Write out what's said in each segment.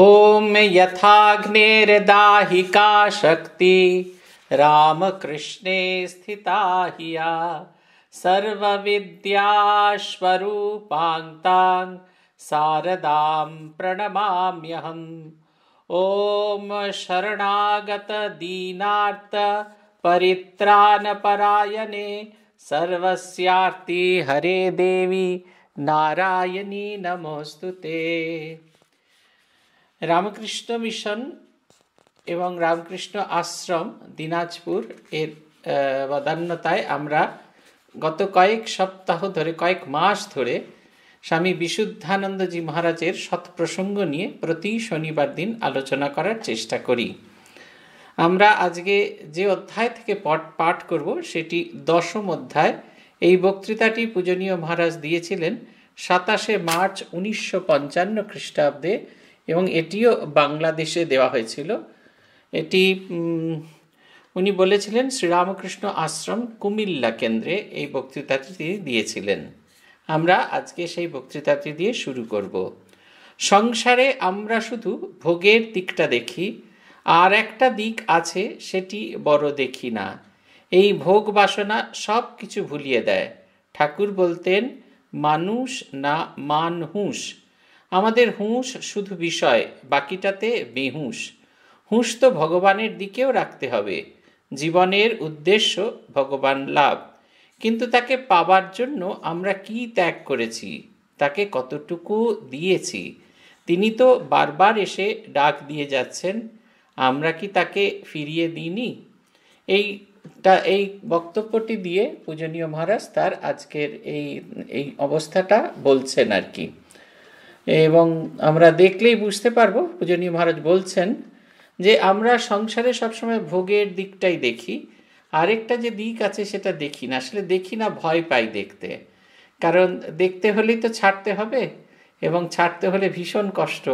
ॐ यथाग्नेर्दाहिका शक्ति रामकृष्णे स्थिता हि या सर्वविद्याश्वरूपाङ्ां सारदां प्रणमाम्यहम् ॐ शरणागतदीनार्त परित्राणपरायणे सर्वस्यार्ति हरे देवी নারায়ণী নমস্তুতে রামকৃষ্ণ মিশন এবং রামকৃষ্ণ আশ্রম দিনাজপুর এর বদান্যতায় আমরা গত কয়েক সপ্তাহ ধরে কয়েক মাস ধরে স্বামী বিশুদ্ধানন্দজি মহারাজের সৎ প্রসঙ্গ নিয়ে প্রতি শনিবার দিন আলোচনা করার চেষ্টা করি আমরা আজকে যে অধ্যায় থেকে পাঠ করব সেটি দশম অধ্যায় এই বক্তৃতাটি পূজনীয় মহারাজ দিয়েছিলেন সাতাশে মার্চ উনিশশো পঞ্চান্ন খ্রিস্টাব্দে এবং এটিও বাংলাদেশে দেওয়া হয়েছিল এটি উনি বলেছিলেন শ্রীরামকৃষ্ণ আশ্রম কুমিল্লা কেন্দ্রে এই বক্তৃতাটি তিনি দিয়েছিলেন আমরা আজকে সেই বক্তৃতাটি দিয়ে শুরু করব সংসারে আমরা শুধু ভোগের দিকটা দেখি আর একটা দিক আছে সেটি বড় দেখি না এই ভোগ বাসনা সব কিছু ভুলিয়ে দেয় ঠাকুর বলতেন মানুষ না মান হুঁস আমাদের হুঁশ শুধু বিষয় বাকিটাতে বেহুঁশ হুঁশ তো ভগবানের দিকেও রাখতে হবে জীবনের উদ্দেশ্য ভগবান লাভ কিন্তু তাকে পাবার জন্য আমরা কি ত্যাগ করেছি তাকে কতটুকু দিয়েছি তিনি তো বারবার এসে ডাক দিয়ে যাচ্ছেন আমরা কি তাকে ফিরিয়ে দিইনি এই তা এই বক্তব্যটি দিয়ে পূজনীয় মহারাজ তার আজকের এই এই অবস্থাটা বলছেন আর কি এবং আমরা দেখলেই বুঝতে পারবো পূজনীয় মহারাজ বলছেন যে আমরা সংসারে সবসময় ভোগের দিকটাই দেখি আরেকটা যে দিক আছে সেটা দেখি না আসলে দেখি না ভয় পাই দেখতে কারণ দেখতে হলেই তো ছাড়তে হবে এবং ছাড়তে হলে ভীষণ কষ্ট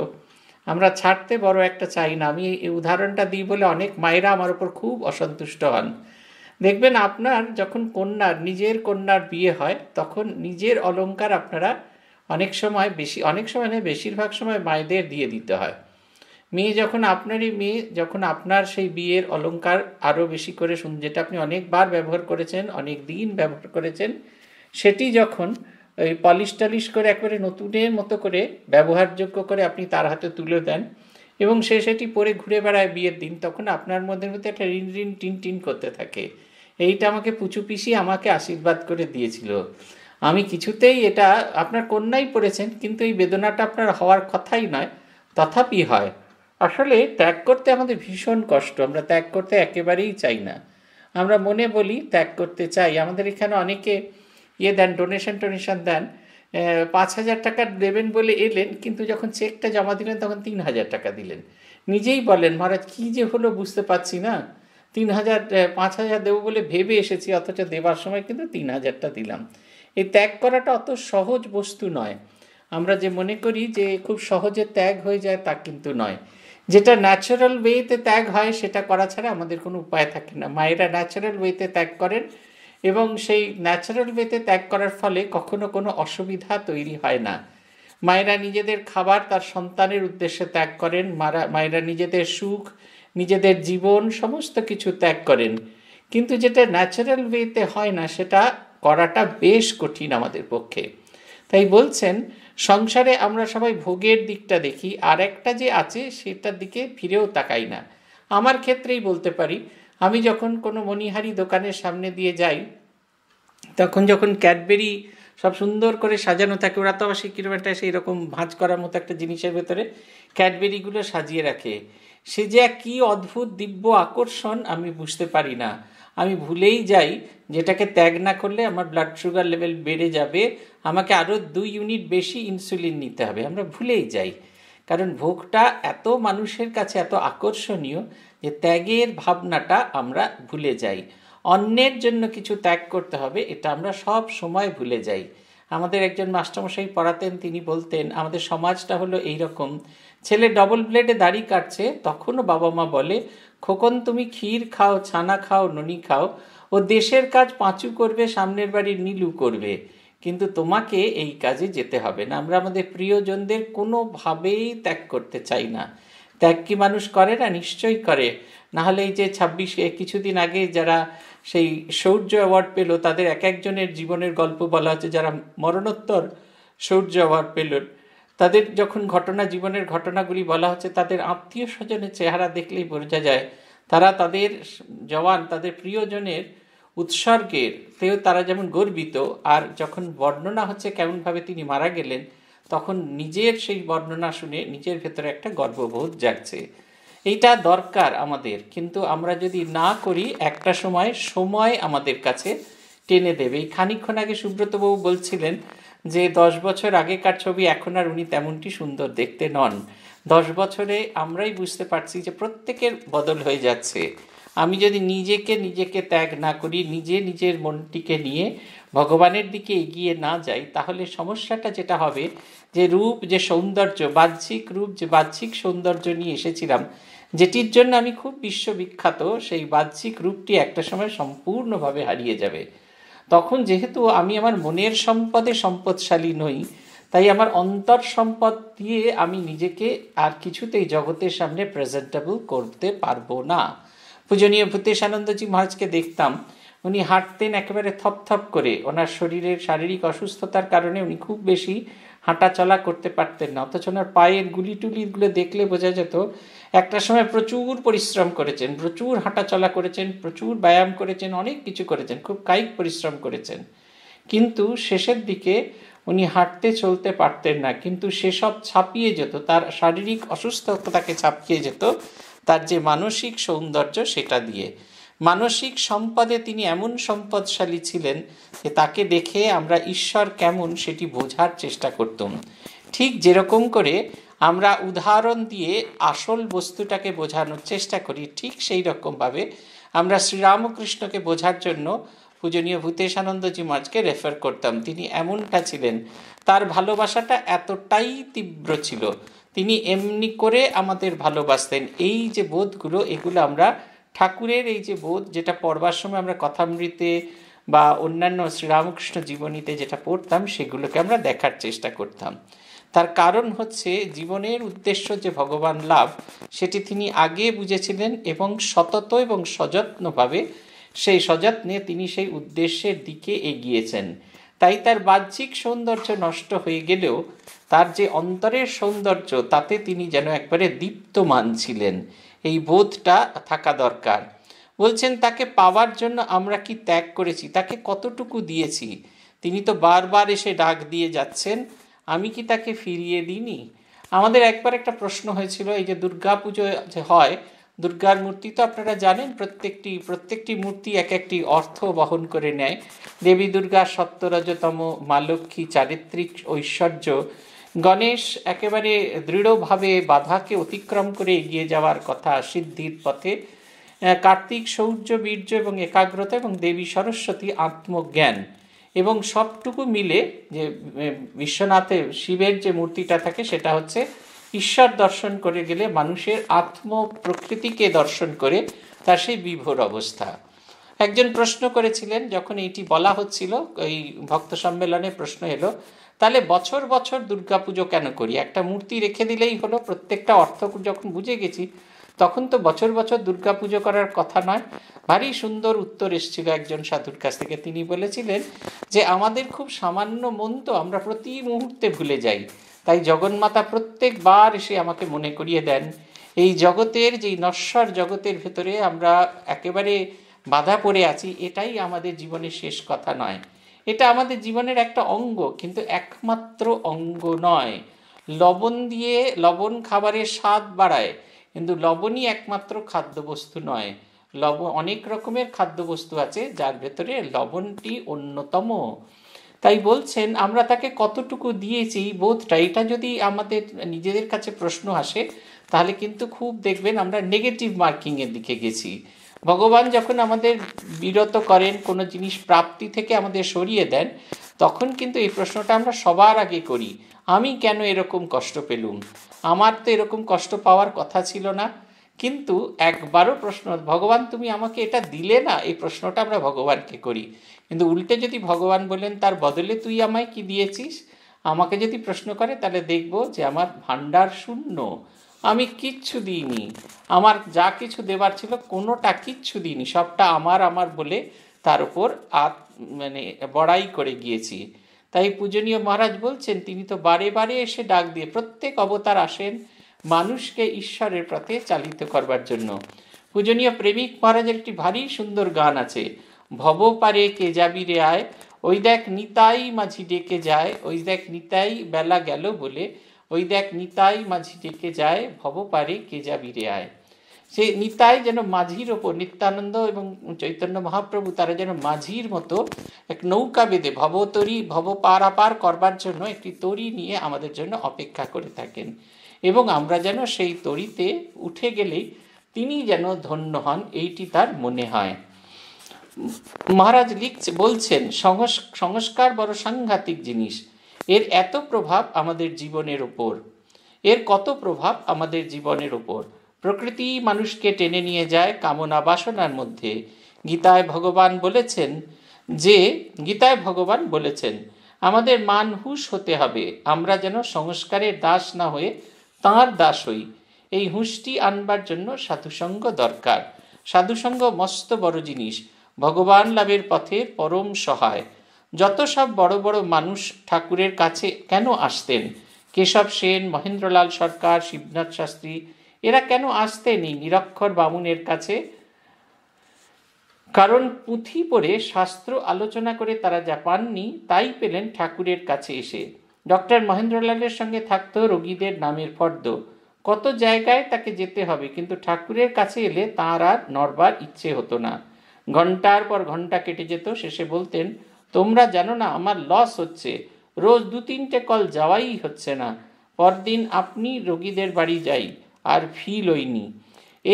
আমরা ছাড়তে বড় একটা চাই না আমি এই উদাহরণটা দিই বলে অনেক মায়েরা আমার উপর খুব অসন্তুষ্ট হন দেখবেন আপনার যখন কন্যার নিজের কন্যার বিয়ে হয় তখন নিজের অলঙ্কার আপনারা অনেক সময় বেশি অনেক সময় না বেশিরভাগ সময় মায়েদের দিয়ে দিতে হয় মেয়ে যখন আপনারই মেয়ে যখন আপনার সেই বিয়ের অলঙ্কার আরও বেশি করে শুন যেটা আপনি অনেকবার ব্যবহার করেছেন অনেক দিন ব্যবহার করেছেন সেটি যখন ওই পলিশ টালিশ করে একবারে নতুনের মতো করে ব্যবহারযোগ্য করে আপনি তার হাতে তুলে দেন এবং সে সেটি পরে ঘুরে বেড়ায় বিয়ের দিন তখন আপনার মধ্যে মধ্যে একটা রিন রিন টিন টিন করতে থাকে এইটা আমাকে পুচু পিসি আমাকে আশীর্বাদ করে দিয়েছিল আমি কিছুতেই এটা আপনার কন্যাই পড়েছেন কিন্তু এই বেদনাটা আপনার হওয়ার কথাই নয় তথাপি হয় আসলে ত্যাগ করতে আমাদের ভীষণ কষ্ট আমরা ত্যাগ করতে একেবারেই চাই না আমরা মনে বলি ত্যাগ করতে চাই আমাদের এখানে অনেকে ইয়ে দেন ডোনেশন টোনেশন দেন পাঁচ হাজার টাকা দেবেন বলে এলেন কিন্তু যখন চেকটা জমা দিলেন তখন তিন হাজার টাকা দিলেন নিজেই বলেন মহারাজ কী যে হলো বুঝতে পারছি না তিন হাজার পাঁচ হাজার দেবো বলে ভেবে এসেছি অথচ দেবার সময় কিন্তু তিন হাজারটা দিলাম এই ত্যাগ করাটা অত সহজ বস্তু নয় আমরা যে মনে করি যে খুব সহজে ত্যাগ হয়ে যায় তা কিন্তু নয় যেটা ন্যাচারাল ওয়েতে ত্যাগ হয় সেটা করা ছাড়া আমাদের কোনো উপায় থাকে না মায়েরা ন্যাচারাল ওয়েতে ত্যাগ করেন এবং সেই ন্যাচারাল ওয়েতে ত্যাগ করার ফলে কখনো কোনো অসুবিধা তৈরি হয় না মায়েরা নিজেদের খাবার তার সন্তানের উদ্দেশ্যে ত্যাগ করেন মারা মায়েরা নিজেদের সুখ নিজেদের জীবন সমস্ত কিছু ত্যাগ করেন কিন্তু যেটা ন্যাচারাল ওয়েতে হয় না সেটা করাটা বেশ কঠিন আমাদের পক্ষে তাই বলছেন সংসারে আমরা সবাই ভোগের দিকটা দেখি আর একটা যে আছে সেটার দিকে ফিরেও তাকাই না আমার ক্ষেত্রেই বলতে পারি আমি যখন কোনো মণিহারি দোকানের সামনে দিয়ে যাই তখন যখন ক্যাডবেরি সব সুন্দর করে সাজানো থাকে ওরা তো আবার সেই কিলোমিটার সেই রকম ভাঁজ করার মতো একটা জিনিসের ভেতরে ক্যাডবেরিগুলো সাজিয়ে রাখে সে যে কি অদ্ভুত দিব্য আকর্ষণ আমি বুঝতে পারি না আমি ভুলেই যাই যেটাকে ত্যাগ না করলে আমার ব্লাড সুগার লেভেল বেড়ে যাবে আমাকে আরও দুই ইউনিট বেশি ইনসুলিন নিতে হবে আমরা ভুলেই যাই কারণ ভোগটা এত মানুষের কাছে এত আকর্ষণীয় যে ত্যাগের ভাবনাটা আমরা ভুলে যাই অন্যের জন্য কিছু ত্যাগ করতে হবে এটা আমরা সব সময় ভুলে যাই আমাদের একজন মাস্টারমশাই পড়াতেন তিনি বলতেন আমাদের সমাজটা হলো এই রকম ছেলে ডবল ব্লেডে দাড়ি কাটছে তখনও বাবা মা বলে খোকন তুমি ক্ষীর খাও ছানা খাও ননি খাও ও দেশের কাজ পাঁচু করবে সামনের বাড়ির নীলু করবে কিন্তু তোমাকে এই কাজে যেতে হবে না আমরা আমাদের প্রিয়জনদের কোনোভাবেই ত্যাগ করতে চাই না ত্যাগ কি মানুষ করে না নিশ্চয়ই করে নাহলে এই যে ছাব্বিশে কিছুদিন আগে যারা সেই শৌর্য অ্যাওয়ার্ড পেল তাদের এক একজনের জীবনের গল্প বলা হচ্ছে যারা মরণোত্তর শৌর্য অ্যাওয়ার্ড পেল তাদের যখন ঘটনা জীবনের ঘটনাগুলি বলা হচ্ছে তাদের আত্মীয় স্বজনের চেহারা দেখলেই বোঝা যায় তারা তাদের জওয়ান তাদের প্রিয়জনের উৎসর্গের তেও তারা যেমন গর্বিত আর যখন বর্ণনা হচ্ছে কেমনভাবে তিনি মারা গেলেন তখন নিজের সেই বর্ণনা শুনে নিজের ভেতরে একটা গর্ববোধ জাগছে এটা দরকার আমাদের কিন্তু আমরা যদি না করি একটা সময় সময় আমাদের কাছে টেনে দেবে এই খানিক্ষণ আগে সুব্রতবাবু বলছিলেন যে দশ বছর আগেকার ছবি এখন আর উনি তেমনটি সুন্দর দেখতে নন দশ বছরে আমরাই বুঝতে পারছি যে প্রত্যেকের বদল হয়ে যাচ্ছে আমি যদি নিজেকে নিজেকে ত্যাগ না করি নিজে নিজের মনটিকে নিয়ে ভগবানের দিকে এগিয়ে না যাই তাহলে সমস্যাটা যেটা হবে যে রূপ যে সৌন্দর্য বাহ্যিক রূপ যে বাহ্যিক সৌন্দর্য নিয়ে এসেছিলাম যেটির জন্য আমি খুব বিশ্ববিখ্যাত সেই বাহ্যিক রূপটি একটা সময় সম্পূর্ণভাবে হারিয়ে যাবে তখন যেহেতু আমি আমার মনের সম্পদে সম্পদশালী নই তাই আমার অন্তর সম্পদ দিয়ে আমি নিজেকে আর কিছুতেই জগতের সামনে প্রেজেন্টেবল করতে পারবো না পূজনীয় ভূতেশ আনন্দজি মহাজকে দেখতাম উনি হাঁটতেন একেবারে থপথপ করে ওনার শরীরের শারীরিক অসুস্থতার কারণে উনি খুব বেশি হাঁটা চলা করতে পারতেন না অথচ ওনার পায়ের গুলি টুলিগুলো দেখলে বোঝা যেত একটা সময় প্রচুর পরিশ্রম করেছেন প্রচুর হাঁটাচলা করেছেন প্রচুর ব্যায়াম করেছেন অনেক কিছু করেছেন খুব কায়িক পরিশ্রম করেছেন কিন্তু শেষের দিকে উনি হাঁটতে চলতে পারতেন না কিন্তু সেসব ছাপিয়ে যেত তার শারীরিক অসুস্থতাকে ছাপিয়ে যেত তার যে মানসিক সৌন্দর্য সেটা দিয়ে মানসিক সম্পদে তিনি এমন সম্পদশালী ছিলেন যে তাকে দেখে আমরা ঈশ্বর কেমন সেটি বোঝার চেষ্টা করতাম ঠিক যেরকম করে আমরা উদাহরণ দিয়ে আসল বস্তুটাকে বোঝানোর চেষ্টা করি ঠিক সেই রকমভাবে আমরা শ্রীরামকৃষ্ণকে বোঝার জন্য পূজনীয় ভূতেশানন্দজি মাঝকে রেফার করতাম তিনি এমনটা ছিলেন তার ভালোবাসাটা এতটাই তীব্র ছিল তিনি এমনি করে আমাদের ভালোবাসতেন এই যে বোধগুলো এগুলো আমরা ঠাকুরের এই যে বোধ যেটা পড়বার সময় আমরা কথামৃতে বা অন্যান্য শ্রীরামকৃষ্ণ জীবনীতে যেটা পড়তাম সেগুলোকে আমরা দেখার চেষ্টা করতাম তার কারণ হচ্ছে জীবনের উদ্দেশ্য যে ভগবান লাভ সেটি তিনি আগে বুঝেছিলেন এবং সতত এবং সযত্নভাবে সেই সযত্নে তিনি সেই উদ্দেশ্যের দিকে এগিয়েছেন তাই তার বাহ্যিক সৌন্দর্য নষ্ট হয়ে গেলেও তার যে অন্তরের সৌন্দর্য তাতে তিনি যেন একবারে দীপ্তমান ছিলেন এই বোধটা থাকা দরকার বলছেন তাকে পাওয়ার জন্য আমরা কি ত্যাগ করেছি তাকে কতটুকু দিয়েছি তিনি তো বারবার এসে ডাক দিয়ে যাচ্ছেন আমি কি তাকে ফিরিয়ে দিইনি আমাদের একবার একটা প্রশ্ন হয়েছিল এই যে দুর্গা পুজো যে হয় দুর্গার মূর্তি তো আপনারা জানেন প্রত্যেকটি প্রত্যেকটি মূর্তি এক একটি অর্থ বহন করে নেয় দেবী দুর্গা সত্যরজতম মা লক্ষ্মী চারিত্রিক ঐশ্বর্য গণেশ একেবারে দৃঢ়ভাবে বাধাকে অতিক্রম করে এগিয়ে যাওয়ার কথা সিদ্ধির পথে কার্তিক শৌর্য বীর্য এবং একাগ্রতা এবং দেবী সরস্বতী আত্মজ্ঞান এবং সবটুকু মিলে যে বিশ্বনাথের শিবের যে মূর্তিটা থাকে সেটা হচ্ছে ঈশ্বর দর্শন করে গেলে মানুষের আত্ম প্রকৃতিকে দর্শন করে তার সেই বিভোর অবস্থা একজন প্রশ্ন করেছিলেন যখন এইটি বলা হচ্ছিল এই ভক্ত সম্মেলনে প্রশ্ন এলো তাহলে বছর বছর দুর্গাপুজো কেন করি একটা মূর্তি রেখে দিলেই হলো প্রত্যেকটা অর্থ যখন বুঝে গেছি তখন তো বছর বছর দুর্গা পুজো করার কথা নয় ভারী সুন্দর উত্তর এসেছিল একজন সাধুর কাছ থেকে তিনি বলেছিলেন যে আমাদের খুব সামান্য মন তো আমরা প্রতি মুহূর্তে ভুলে যাই তাই জগন্মাতা প্রত্যেকবার এসে আমাকে মনে করিয়ে দেন এই জগতের যে নশ্বর জগতের ভেতরে আমরা একেবারে বাধা পড়ে আছি এটাই আমাদের জীবনের শেষ কথা নয় এটা আমাদের জীবনের একটা অঙ্গ কিন্তু একমাত্র অঙ্গ নয় লবণ দিয়ে লবণ খাবারের স্বাদ বাড়ায় কিন্তু লবণই একমাত্র খাদ্যবস্তু নয় লবণ অনেক রকমের খাদ্যবস্তু আছে যার ভেতরে লবণটি অন্যতম তাই বলছেন আমরা তাকে কতটুকু দিয়েছি বোধটা এটা যদি আমাদের নিজেদের কাছে প্রশ্ন আসে তাহলে কিন্তু খুব দেখবেন আমরা নেগেটিভ মার্কিংয়ের দিকে গেছি ভগবান যখন আমাদের বিরত করেন কোনো জিনিস প্রাপ্তি থেকে আমাদের সরিয়ে দেন তখন কিন্তু এই প্রশ্নটা আমরা সবার আগে করি আমি কেন এরকম কষ্ট পেলুম আমার তো এরকম কষ্ট পাওয়ার কথা ছিল না কিন্তু একবারও প্রশ্ন ভগবান তুমি আমাকে এটা দিলে না এই প্রশ্নটা আমরা ভগবানকে করি কিন্তু উল্টে যদি ভগবান বলেন তার বদলে তুই আমায় কি দিয়েছিস আমাকে যদি প্রশ্ন করে তাহলে দেখব যে আমার ভাণ্ডার শূন্য আমি কিচ্ছু দিইনি আমার যা কিছু দেবার ছিল কোনোটা কিচ্ছু দিইনি সবটা আমার আমার বলে তার উপর আত মানে বড়াই করে গিয়েছি তাই পূজনীয় মহারাজ বলছেন তিনি তো বারে বারে এসে ডাক দিয়ে প্রত্যেক অবতার আসেন মানুষকে ঈশ্বরের পথে চালিত করবার জন্য পূজনীয় প্রেমিক মহারাজের একটি ভারী সুন্দর গান আছে ভব পারে কে যাবি রে আয় ওই দেখ নিতাই মাঝি ডেকে যায় ওই দেখ নিতাই বেলা গেল বলে ওই দেখ নিতাই মাঝি ডেকে যায় ভব পারে কে যাবি রে আয় সে নিতাই যেন মাঝির ওপর নিত্যানন্দ এবং চৈতন্য মহাপ্রভু তারা যেন মাঝির মতো এক নৌকা বেঁধে ভবতরী ভব পারাপার করবার জন্য একটি তরি নিয়ে আমাদের জন্য অপেক্ষা করে থাকেন এবং আমরা যেন সেই তরিতে উঠে গেলেই তিনি যেন ধন্য হন এইটি তার মনে হয় মহারাজ লিখছে বলছেন সংস্কার বড় সাংঘাতিক জিনিস এর এত প্রভাব আমাদের জীবনের ওপর এর কত প্রভাব আমাদের জীবনের ওপর প্রকৃতি মানুষকে টেনে নিয়ে যায় কামনা বাসনার মধ্যে গীতায় ভগবান বলেছেন যে গীতায় ভগবান বলেছেন আমাদের মান হুঁশ হতে হবে আমরা যেন সংস্কারের দাস না হয়ে তাঁর দাস হই এই হুঁশটি আনবার জন্য সাধুসঙ্গ দরকার সাধুসঙ্গ মস্ত বড় জিনিস ভগবান লাভের পথে পরম সহায় যত সব বড় বড় মানুষ ঠাকুরের কাছে কেন আসতেন কেশব সেন মহেন্দ্রলাল সরকার শিবনাথ শাস্ত্রী এরা কেন আসতেনি নিরক্ষর বামুনের কাছে কারণ পুঁথি পড়ে শাস্ত্র আলোচনা করে তারা যা পাননি তাই পেলেন ঠাকুরের কাছে এসে ডক্টর মহেন্দ্রলালের সঙ্গে থাকত রোগীদের নামের ফর্দ কত জায়গায় তাকে যেতে হবে কিন্তু ঠাকুরের কাছে এলে তাঁর আর নড়বার ইচ্ছে হতো না ঘন্টার পর ঘন্টা কেটে যেত শেষে বলতেন তোমরা জানো না আমার লস হচ্ছে রোজ দু তিনটে কল যাওয়াই হচ্ছে না পরদিন আপনি রোগীদের বাড়ি যাই আর ফি লইনি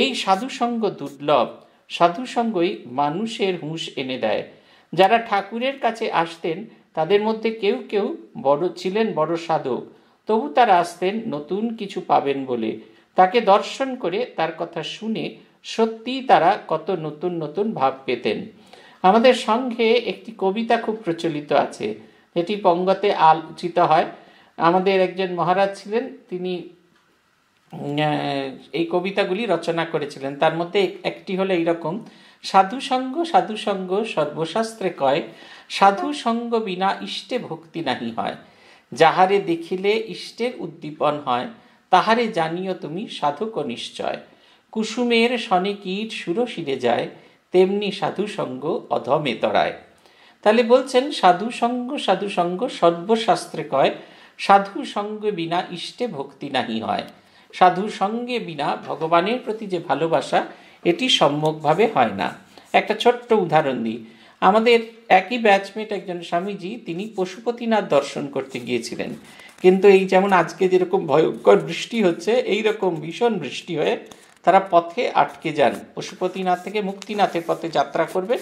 এই সাধুসঙ্গ দুর্লভ সাধুসঙ্গই মানুষের হুঁশ এনে দেয় যারা ঠাকুরের কাছে আসতেন তাদের মধ্যে কেউ কেউ বড় ছিলেন বড় সাধক তবু তারা আসতেন নতুন কিছু পাবেন বলে তাকে দর্শন করে তার কথা শুনে সত্যিই তারা কত নতুন নতুন ভাব পেতেন আমাদের সঙ্গে একটি কবিতা খুব প্রচলিত আছে এটি পঙ্গতে আলোচিত হয় আমাদের একজন মহারাজ ছিলেন তিনি এই কবিতাগুলি রচনা করেছিলেন তার মধ্যে একটি হলো এইরকম সাধু সঙ্গ সাধু সঙ্গ সর্বশাস্ত্রে কয় সাধু সঙ্গ বিনা ইষ্টে ভক্তি নাহি হয় যাহারে দেখিলে ইষ্টের উদ্দীপন হয় তাহারে জানিও তুমি সাধুক নিশ্চয় কুসুমের সনে কীট সুরশিরে যায় তেমনি সাধু সঙ্গ অধমে তরায় তাহলে বলছেন সাধু সঙ্গ সাধু সঙ্গ সর্বশাস্ত্রে কয় সাধু সঙ্গ বিনা ইষ্টে ভক্তি নাহি হয় সাধু সঙ্গে বিনা ভগবানের প্রতি যে ভালোবাসা এটি সম্যকভাবে হয় না একটা ছোট্ট উদাহরণ দিই আমাদের একই ব্যাচমেট একজন স্বামীজি তিনি পশুপতিনাথ দর্শন করতে গিয়েছিলেন কিন্তু এই যেমন আজকে যেরকম ভয়ঙ্কর বৃষ্টি হচ্ছে এই রকম ভীষণ বৃষ্টি হয়ে তারা পথে আটকে যান পশুপতিনাথ থেকে মুক্তিনাথের পথে যাত্রা করবে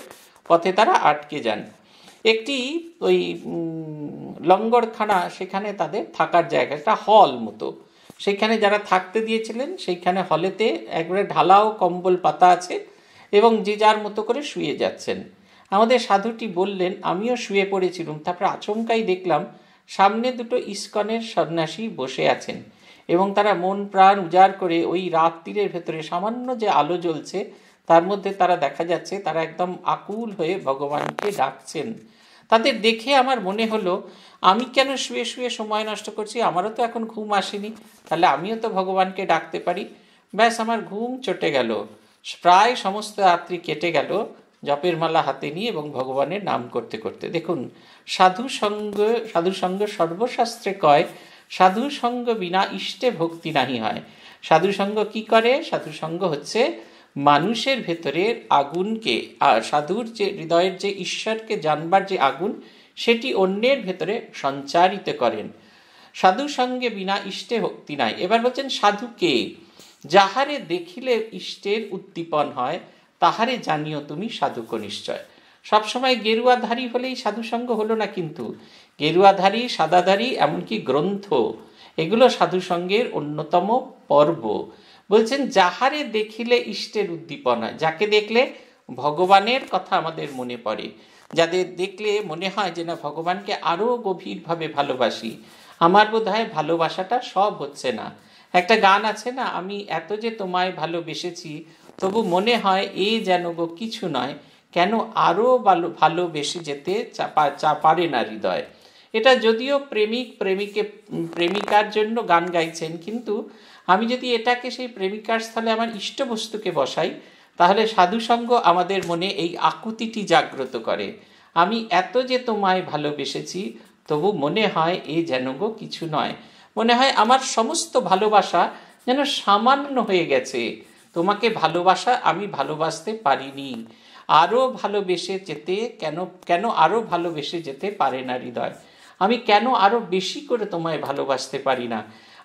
পথে তারা আটকে যান একটি ওই লঙ্গরখানা সেখানে তাদের থাকার জায়গা একটা হল মতো সেখানে যারা থাকতে দিয়েছিলেন সেইখানে হলেতে একবারে ঢালাও কম্বল পাতা আছে এবং যে যার মতো করে শুয়ে যাচ্ছেন আমাদের সাধুটি বললেন আমিও শুয়ে পড়েছিলাম তারপর আচমকাই দেখলাম সামনে দুটো ইস্কনের সন্ন্যাসী বসে আছেন এবং তারা মন প্রাণ উজাড় করে ওই তীরের ভেতরে সামান্য যে আলো জ্বলছে তার মধ্যে তারা দেখা যাচ্ছে তারা একদম আকুল হয়ে ভগবানকে ডাকছেন তাদের দেখে আমার মনে হলো আমি কেন শুয়ে শুয়ে সময় নষ্ট করছি আমারও তো এখন ঘুম আসেনি তাহলে আমিও তো ভগবানকে ডাকতে পারি ব্যাস আমার ঘুম চটে গেল প্রায় সমস্ত রাত্রি কেটে গেল জপের মালা হাতে নিয়ে এবং ভগবানের নাম করতে করতে দেখুন সাধু সঙ্গ সাধু সঙ্গ সর্বশাস্ত্রে কয় সাধু সঙ্গ বিনা ইষ্টে ভক্তি নাহি হয় সাধু সঙ্গ কি করে সাধু সঙ্গ হচ্ছে মানুষের ভেতরের আগুনকে সাধুর যে হৃদয়ের যে ঈশ্বরকে জানবার যে আগুন সেটি অন্যের ভেতরে সঞ্চারিত করেন সাধু সঙ্গে বিনা ইষ্টে ভক্তি নাই এবার বলছেন সাধুকে যাহারে দেখিলে ইষ্টের উদ্দীপন হয় তাহারে জানিও তুমি সাধুক নিশ্চয় সবসময় গেরুয়াধারী হলেই সাধুসঙ্গ হলো না কিন্তু গেরুয়াধারী সাদাধারী এমনকি গ্রন্থ এগুলো সাধুসঙ্গের অন্যতম পর্ব বলছেন যাহারে দেখিলে ইষ্টের উদ্দীপনা যাকে দেখলে ভগবানের কথা আমাদের মনে পড়ে যাদের দেখলে মনে হয় যে না ভগবানকে আরও গভীরভাবে ভালোবাসি আমার বোধ হয় ভালোবাসাটা সব হচ্ছে না একটা গান আছে না আমি এত যে তোমায় ভালোবেসেছি তবু মনে হয় এ যেন গো কিছু নয় কেন আরও ভালো ভালোবেসে যেতে চাপা চা পারে না হৃদয় এটা যদিও প্রেমিক প্রেমিকে প্রেমিকার জন্য গান গাইছেন কিন্তু আমি যদি এটাকে সেই প্রেমিকার স্থলে আমার ইষ্টবস্তুকে বসাই তাহলে সাধুসঙ্গ আমাদের মনে এই আকুতিটি জাগ্রত করে আমি এত যে তোমায় ভালোবেসেছি তবু মনে হয় এ যেন গো কিছু নয় মনে হয় আমার সমস্ত ভালোবাসা যেন সামান্য হয়ে গেছে তোমাকে ভালোবাসা আমি ভালোবাসতে পারিনি আরও ভালোবেসে যেতে কেন কেন আরও ভালোবেসে যেতে পারে না হৃদয় আমি কেন আরও বেশি করে তোমায় ভালোবাসতে পারি না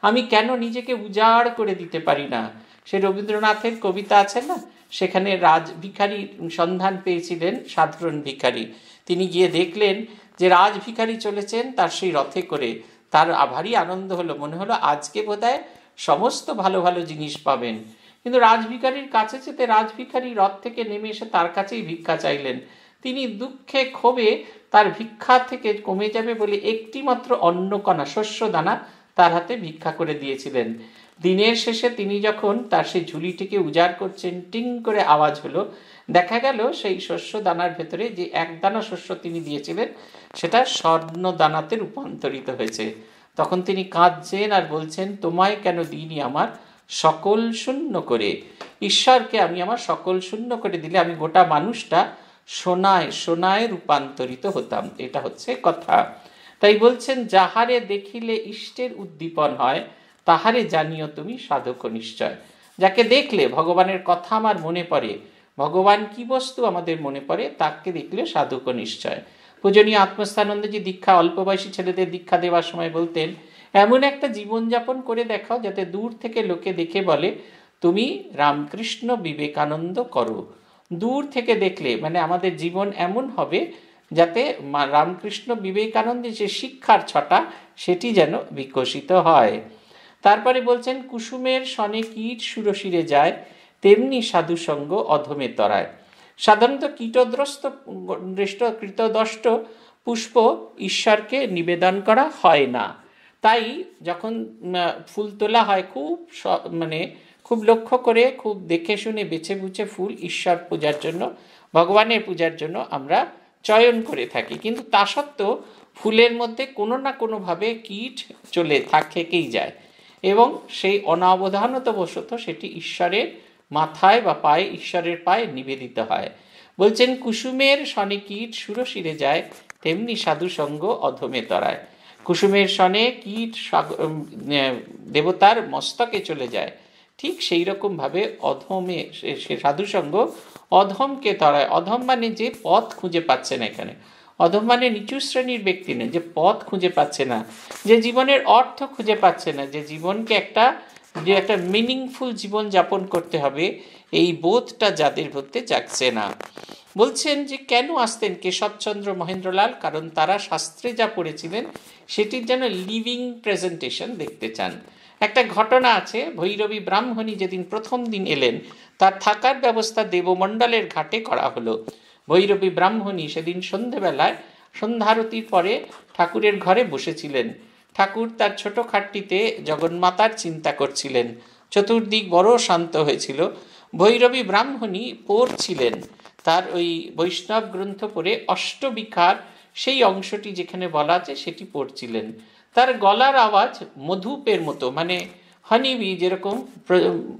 আমি কেন নিজেকে উজাড় করে দিতে পারি না সে রবীন্দ্রনাথের কবিতা আছে না সেখানে রাজ ভিখারির সন্ধান পেয়েছিলেন সাধারণ ভিখারি তিনি গিয়ে দেখলেন যে রাজ ভিখারি চলেছেন তার সেই রথে করে তার ভারী আনন্দ হলো মনে হলো আজকে বোধহয় সমস্ত ভালো ভালো জিনিস পাবেন কিন্তু রাজভিকারীর কাছে যেতে ভিখারী রথ থেকে নেমে এসে তার কাছেই ভিক্ষা চাইলেন তিনি দুঃখে ক্ষোভে তার ভিক্ষা থেকে কমে যাবে বলে একটি মাত্র অন্নকণা শস্য দানা তার হাতে ভিক্ষা করে দিয়েছিলেন দিনের শেষে তিনি যখন তার সেই ঝুলিটিকে উজাড় করছেন টিং করে আওয়াজ হলো দেখা গেল সেই শস্য দানার ভেতরে যে এক দানা শস্য তিনি দিয়েছিলেন সেটা স্বর্ণ দানাতে রূপান্তরিত হয়েছে তখন তিনি কাঁদছেন আর বলছেন তোমায় কেন দিনই আমার সকল শূন্য করে ঈশ্বরকে আমি আমার সকল শূন্য করে দিলে আমি গোটা মানুষটা সোনায় সোনায় রূপান্তরিত হতাম এটা হচ্ছে কথা তাই বলছেন যাহারে দেখিলে ইষ্টের উদ্দীপন হয় তাহারে জানিও তুমি সাধক নিশ্চয় যাকে দেখলে ভগবানের কথা আমার মনে পড়ে ভগবান কি বস্তু আমাদের মনে পড়ে তাকে দেখলে সাধক নিশ্চয় পূজনীয় আত্মস্থানন্দজি দীক্ষা অল্প বয়সী ছেলেদের দীক্ষা দেওয়ার সময় বলতেন এমন একটা জীবনযাপন করে দেখাও যাতে দূর থেকে লোকে দেখে বলে তুমি রামকৃষ্ণ বিবেকানন্দ করো দূর থেকে দেখলে মানে আমাদের জীবন এমন হবে যাতে রামকৃষ্ণ বিবেকানন্দের যে শিক্ষার ছটা সেটি যেন বিকশিত হয় তারপরে বলছেন কুসুমের সনে কীট সুরশিরে যায় তেমনি সাধুসঙ্গ অধমে তরায় সাধারণত কীটদ্রস্ত দৃষ্ট কৃতদষ্ট পুষ্প ঈশ্বরকে নিবেদন করা হয় না তাই যখন ফুল তোলা হয় খুব মানে খুব লক্ষ্য করে খুব দেখে শুনে বেছে বুছে ফুল ঈশ্বর পূজার জন্য ভগবানের পূজার জন্য আমরা চয়ন করে থাকি কিন্তু তা সত্ত্বেও ফুলের মধ্যে কোনো না কোনোভাবে কীট চলে থাক থেকেই যায় এবং সেই অনাবধানতবশত সেটি ঈশ্বরের মাথায় বা পায়ে ঈশ্বরের পায়ে নিবেদিত হয় বলছেন কুসুমের শনে কীট সুরশিরে যায় তেমনি সাধুসঙ্গ অধমে তরায় কুসুমের শনে কীট দেবতার মস্তকে চলে যায় ঠিক সেই রকমভাবে অধমে সে সাধুসঙ্গ অধমকে তরায় অধম মানে যে পথ খুঁজে পাচ্ছে না এখানে অধম মানে নিচু শ্রেণীর ব্যক্তি নেই যে পথ খুঁজে পাচ্ছে না যে জীবনের অর্থ খুঁজে পাচ্ছে না যে জীবনকে একটা যে একটা মিনিংফুল জীবন যাপন করতে হবে এই বোধটা যাদের ভর্তে যাচ্ছে না বলছেন যে কেন আসতেন কেশবচন্দ্র মহেন্দ্রলাল কারণ তারা শাস্ত্রে যা পড়েছিলেন সেটির যেন লিভিং প্রেজেন্টেশন দেখতে চান একটা ঘটনা আছে ভৈরবী ব্রাহ্মণী যেদিন প্রথম দিন এলেন তার থাকার ব্যবস্থা দেবমণ্ডলের ঘাটে করা হলো ভৈরবী ব্রাহ্মণী সেদিন সন্ধেবেলায় সন্ধ্যারতির পরে ঠাকুরের ঘরে বসেছিলেন ঠাকুর তার ছোট খাটটিতে জগন্মাতার চিন্তা করছিলেন চতুর্দিক বড় শান্ত হয়েছিল ভৈরবী ব্রাহ্মণী পড়ছিলেন তার ওই বৈষ্ণব গ্রন্থ পড়ে অষ্টবিখার সেই অংশটি যেখানে বলা আছে সেটি পড়ছিলেন তার গলার আওয়াজ মধুপের মতো মানে হানিবি যেরকম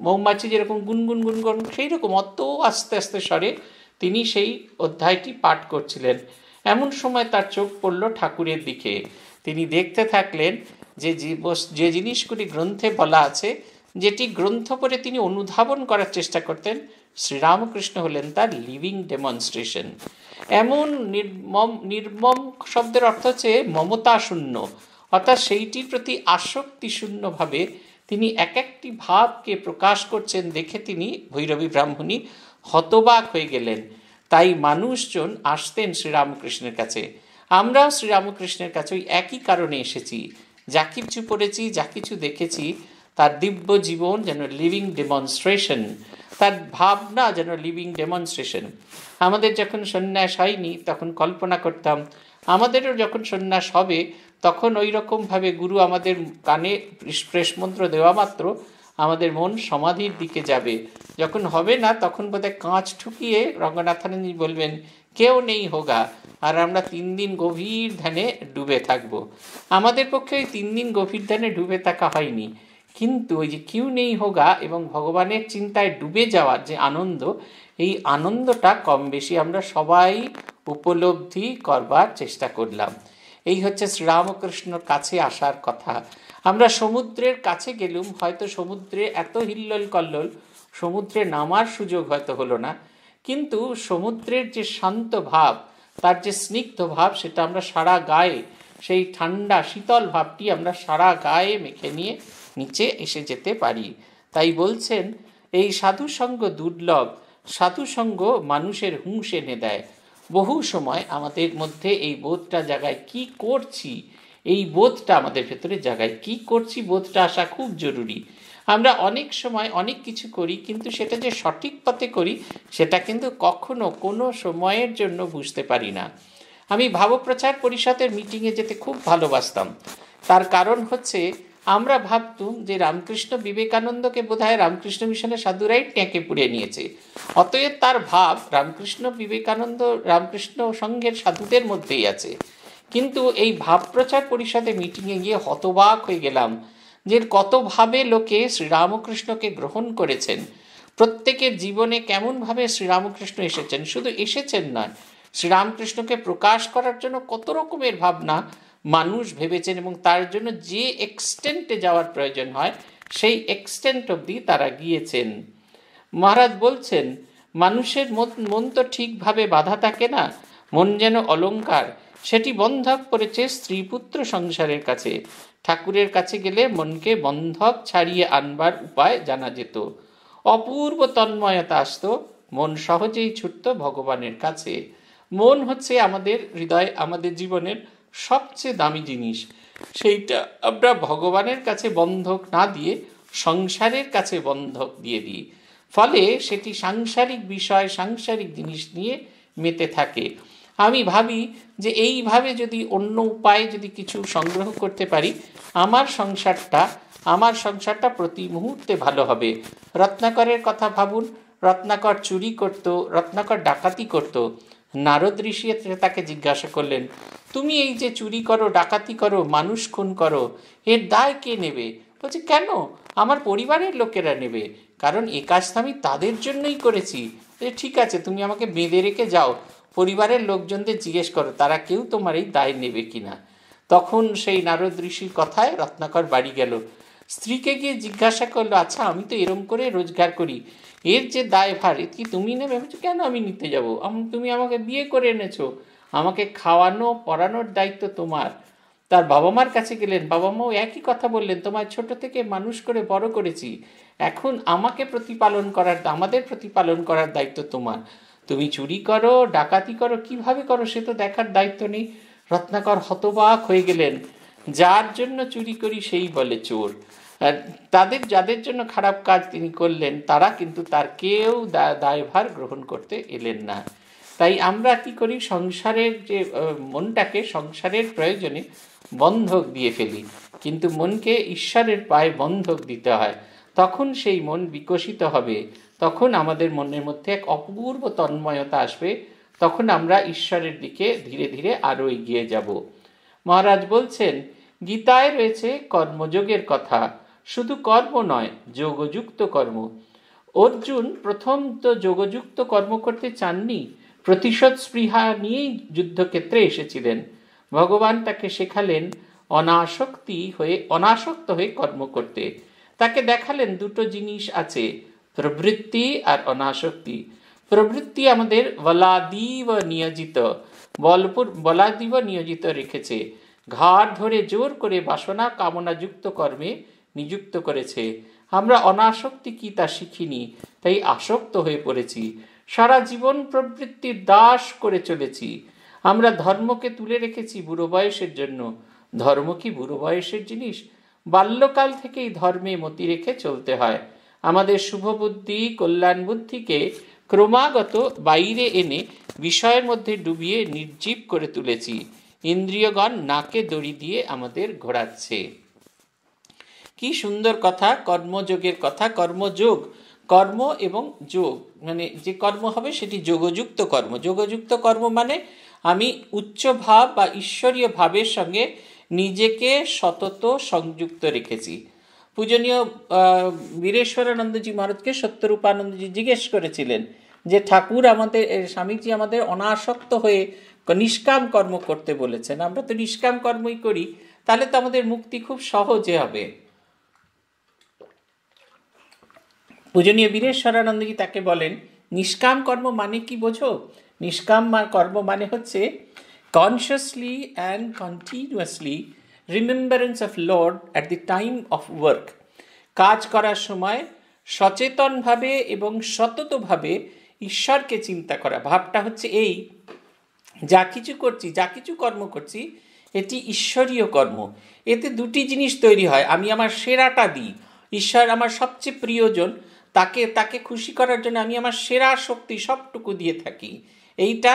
মৌমাছি যেরকম গুনগুন গুনগুন সেই রকম অত আস্তে আস্তে স্বরে তিনি সেই অধ্যায়টি পাঠ করছিলেন এমন সময় তার চোখ পড়ল ঠাকুরের দিকে তিনি দেখতে থাকলেন যে যে জিনিসগুলি গ্রন্থে বলা আছে যেটি গ্রন্থ পড়ে তিনি অনুধাবন করার চেষ্টা করতেন শ্রীরামকৃষ্ণ হলেন তার লিভিং ডেমনস্ট্রেশন এমন নির্মম নির্মম শব্দের অর্থ হচ্ছে মমতা শূন্য অর্থাৎ সেইটির প্রতি আসক্তিশূন্যভাবে তিনি এক একটি ভাবকে প্রকাশ করছেন দেখে তিনি ভৈরবী ব্রাহ্মণী হতবাক হয়ে গেলেন তাই মানুষজন আসতেন শ্রীরামকৃষ্ণের কাছে আমরাও শ্রীরামকৃষ্ণের কাছে ওই একই কারণে এসেছি যা কিছু পড়েছি যা কিছু দেখেছি তার দিব্য জীবন যেন লিভিং ডেমনস্ট্রেশন তার ভাবনা যেন লিভিং ডেমনস্ট্রেশন আমাদের যখন সন্ন্যাস হয়নি তখন কল্পনা করতাম আমাদেরও যখন সন্ন্যাস হবে তখন ওই রকমভাবে গুরু আমাদের কানে মন্ত্র দেওয়া মাত্র আমাদের মন সমাধির দিকে যাবে যখন হবে না তখন বোধহয় কাঁচ ঠুকিয়ে রঙ্গনাথানন্দী বলবেন কেউ নেই হোগা আর আমরা তিন দিন গভীর ধ্যানে ডুবে থাকব। আমাদের পক্ষে ওই তিন দিন গভীর ধ্যানে ডুবে থাকা হয়নি কিন্তু ওই যে কেউ নেই হোগা এবং ভগবানের চিন্তায় ডুবে যাওয়ার যে আনন্দ এই আনন্দটা কম বেশি আমরা সবাই উপলব্ধি করবার চেষ্টা করলাম এই হচ্ছে শ্রীরামকৃষ্ণর কাছে আসার কথা আমরা সমুদ্রের কাছে গেলুম হয়তো সমুদ্রে এত হিল্লোল কল্লোল সমুদ্রে নামার সুযোগ হয়তো হলো না কিন্তু সমুদ্রের যে শান্ত ভাব তার যে স্নিগ্ধ ভাব সেটা আমরা সারা গায়ে সেই ঠান্ডা শীতল ভাবটি আমরা সারা গায়ে মেখে নিয়ে নিচে এসে যেতে পারি তাই বলছেন এই সাধুসঙ্গ দুর্লভ সাধুসঙ্গ মানুষের হুঁশ এনে দেয় বহু সময় আমাদের মধ্যে এই বোধটা জায়গায় কি করছি এই বোধটা আমাদের ভেতরে জায়গায় কি করছি বোধটা আসা খুব জরুরি আমরা অনেক সময় অনেক কিছু করি কিন্তু সেটা যে সঠিক পথে করি সেটা কিন্তু কখনো কোনো সময়ের জন্য বুঝতে পারি না আমি ভাবপ্রচার পরিষদের মিটিংয়ে যেতে খুব ভালোবাসতাম তার কারণ হচ্ছে আমরা ভাবতুম যে রামকৃষ্ণ বিবেকানন্দকে বোধহয় রামকৃষ্ণ মিশনের সাধুরাই ট্যাঁকে পুড়ে নিয়েছে অতএব তার ভাব রামকৃষ্ণ বিবেকানন্দ রামকৃষ্ণ সংঘের সাধুদের মধ্যেই আছে কিন্তু এই ভাব প্রচার পরিষদে মিটিংয়ে গিয়ে হতবাক হয়ে গেলাম যে কতভাবে লোকে শ্রীরামকৃষ্ণকে গ্রহণ করেছেন প্রত্যেকের জীবনে কেমনভাবে শ্রীরামকৃষ্ণ এসেছেন শুধু এসেছেন নয় শ্রীরামকৃষ্ণকে প্রকাশ করার জন্য কত রকমের ভাবনা মানুষ ভেবেছেন এবং তার জন্য যে এক্সটেন্টে যাওয়ার প্রয়োজন হয় সেই এক্সটেন্ট অবধি তারা গিয়েছেন মহারাজ বলছেন মানুষের মন তো ঠিকভাবে বাধা থাকে না মন যেন অলঙ্কার সেটি বন্ধক করেছে স্ত্রী পুত্র সংসারের কাছে ঠাকুরের কাছে গেলে মনকে বন্ধক ছাড়িয়ে আনবার উপায় জানা যেত অপূর্ব তন্ময়তা আসত মন সহজেই ছুটত ভগবানের কাছে মন হচ্ছে আমাদের হৃদয় আমাদের জীবনের সবচেয়ে দামি জিনিস সেইটা আমরা ভগবানের কাছে বন্ধক না দিয়ে সংসারের কাছে বন্ধক দিয়ে দিই ফলে সেটি সাংসারিক বিষয় সাংসারিক জিনিস নিয়ে মেতে থাকে আমি ভাবি যে এইভাবে যদি অন্য উপায়ে যদি কিছু সংগ্রহ করতে পারি আমার সংসারটা আমার সংসারটা প্রতি মুহূর্তে ভালো হবে রত্নাকরের কথা ভাবুন রত্নাকর চুরি করত রত্নাকর ডাকাতি করতো নারদ ঋষি তাকে জিজ্ঞাসা করলেন তুমি এই যে চুরি করো ডাকাতি করো মানুষ খুন করো এর দায় কে নেবে বলছে কেন আমার পরিবারের লোকেরা নেবে কারণ এ কাজটা আমি তাদের জন্যই করেছি ঠিক আছে তুমি আমাকে বেঁধে রেখে যাও পরিবারের লোকজনদের জিজ্ঞেস করো তারা কেউ তোমার এই দায় নেবে কিনা তখন সেই নারদ ঋষির কথায় রত্নাকর বাড়ি গেল স্ত্রীকে গিয়ে জিজ্ঞাসা করলো আচ্ছা আমি তো এরম করে রোজগার করি এর যে দায়ভার এ কি তুমি নেবে ভেবেছো কেন আমি নিতে যাব তুমি আমাকে বিয়ে করে এনেছো আমাকে খাওয়ানো পড়ানোর দায়িত্ব তোমার তার বাবা মার কাছে গেলেন বাবা মাও একই কথা বললেন তোমার ছোট থেকে মানুষ করে বড় করেছি এখন আমাকে প্রতিপালন করার আমাদের প্রতিপালন করার দায়িত্ব তোমার তুমি চুরি করো ডাকাতি করো কিভাবে করো সে তো দেখার দায়িত্ব নেই রত্নাকর হতবাক হয়ে গেলেন যার জন্য চুরি করি সেই বলে চোর তাদের যাদের জন্য খারাপ কাজ তিনি করলেন তারা কিন্তু তার কেউ দায়ভার গ্রহণ করতে এলেন না তাই আমরা কি করি সংসারের যে মনটাকে সংসারের প্রয়োজনে বন্ধক দিয়ে ফেলি কিন্তু মনকে ঈশ্বরের পায়ে বন্ধক দিতে হয় তখন সেই মন বিকশিত হবে তখন আমাদের মনের মধ্যে এক অপূর্ব তন্ময়তা আসবে তখন আমরা ঈশ্বরের দিকে ধীরে ধীরে আরও এগিয়ে যাব মহারাজ বলছেন গীতায় রয়েছে কর্মযোগের কথা শুধু কর্ম নয় যোগযুক্ত কর্ম অর্জুন প্রথম তো যোগযুক্ত কর্ম করতে চাননি প্রতিশোধ স্পৃহা নিয়েই যুদ্ধক্ষেত্রে এসেছিলেন ভগবান তাকে শেখালেন অনাসক্তি হয়ে অনাসক্ত হয়ে কর্ম করতে তাকে দেখালেন দুটো জিনিস আছে প্রবৃত্তি আর অনাসক্তি প্রবৃত্তি আমাদের বলাদিব নিয়োজিত বলপুর বলাদিব নিয়োজিত রেখেছে ঘাড় ধরে জোর করে বাসনা কামনাযুক্ত কর্মে নিযুক্ত করেছে আমরা অনাসক্তি কি তা শিখিনি তাই আসক্ত হয়ে পড়েছি সারা জীবন প্রবৃত্তির দাস করে চলেছি আমরা ধর্মকে তুলে রেখেছি বুড়ো বয়সের জন্য ধর্ম কি বুড়ো বয়সের জিনিস বাল্যকাল থেকেই ধর্মে মতি রেখে চলতে হয় আমাদের শুভ বুদ্ধি কল্যাণ বুদ্ধিকে ক্রমাগত বাইরে এনে বিষয়ের মধ্যে ডুবিয়ে নির্জীব করে তুলেছি ইন্দ্রিয়গণ নাকে দড়ি দিয়ে আমাদের ঘোরাচ্ছে কি সুন্দর কথা কর্মযোগের কথা কর্মযোগ কর্ম এবং যোগ মানে যে কর্ম হবে সেটি যোগযুক্ত কর্ম যোগযুক্ত কর্ম মানে আমি উচ্চ ভাব বা ঈশ্বরীয় ভাবের সঙ্গে নিজেকে সতত সংযুক্ত রেখেছি পূজনীয় বীরেশ্বরানন্দজি মহারাজকে সত্যরূপানন্দজি জিজ্ঞেস করেছিলেন যে ঠাকুর আমাদের স্বামীজি আমাদের অনাসক্ত হয়ে নিষ্কাম কর্ম করতে বলেছেন আমরা তো নিষ্কাম কর্মই করি তাহলে তো আমাদের মুক্তি খুব সহজে হবে পূজনীয় বীরেশ্বরানন্দজি তাকে বলেন নিষ্কাম কর্ম মানে কি বোঝো নিষ্কাম কর্ম মানে হচ্ছে consciously and continuously remembrance of Lord at the time of work কাজ করার সময় সচেতনভাবে এবং সততভাবে ঈশ্বরকে চিন্তা করা ভাবটা হচ্ছে এই যা কিছু করছি যা কিছু কর্ম করছি এটি ঈশ্বরীয় কর্ম এতে দুটি জিনিস তৈরি হয় আমি আমার সেরাটা দিই ঈশ্বর আমার সবচেয়ে প্রিয়জন তাকে তাকে খুশি করার জন্য আমি আমার সেরা শক্তি সবটুকু দিয়ে থাকি এইটা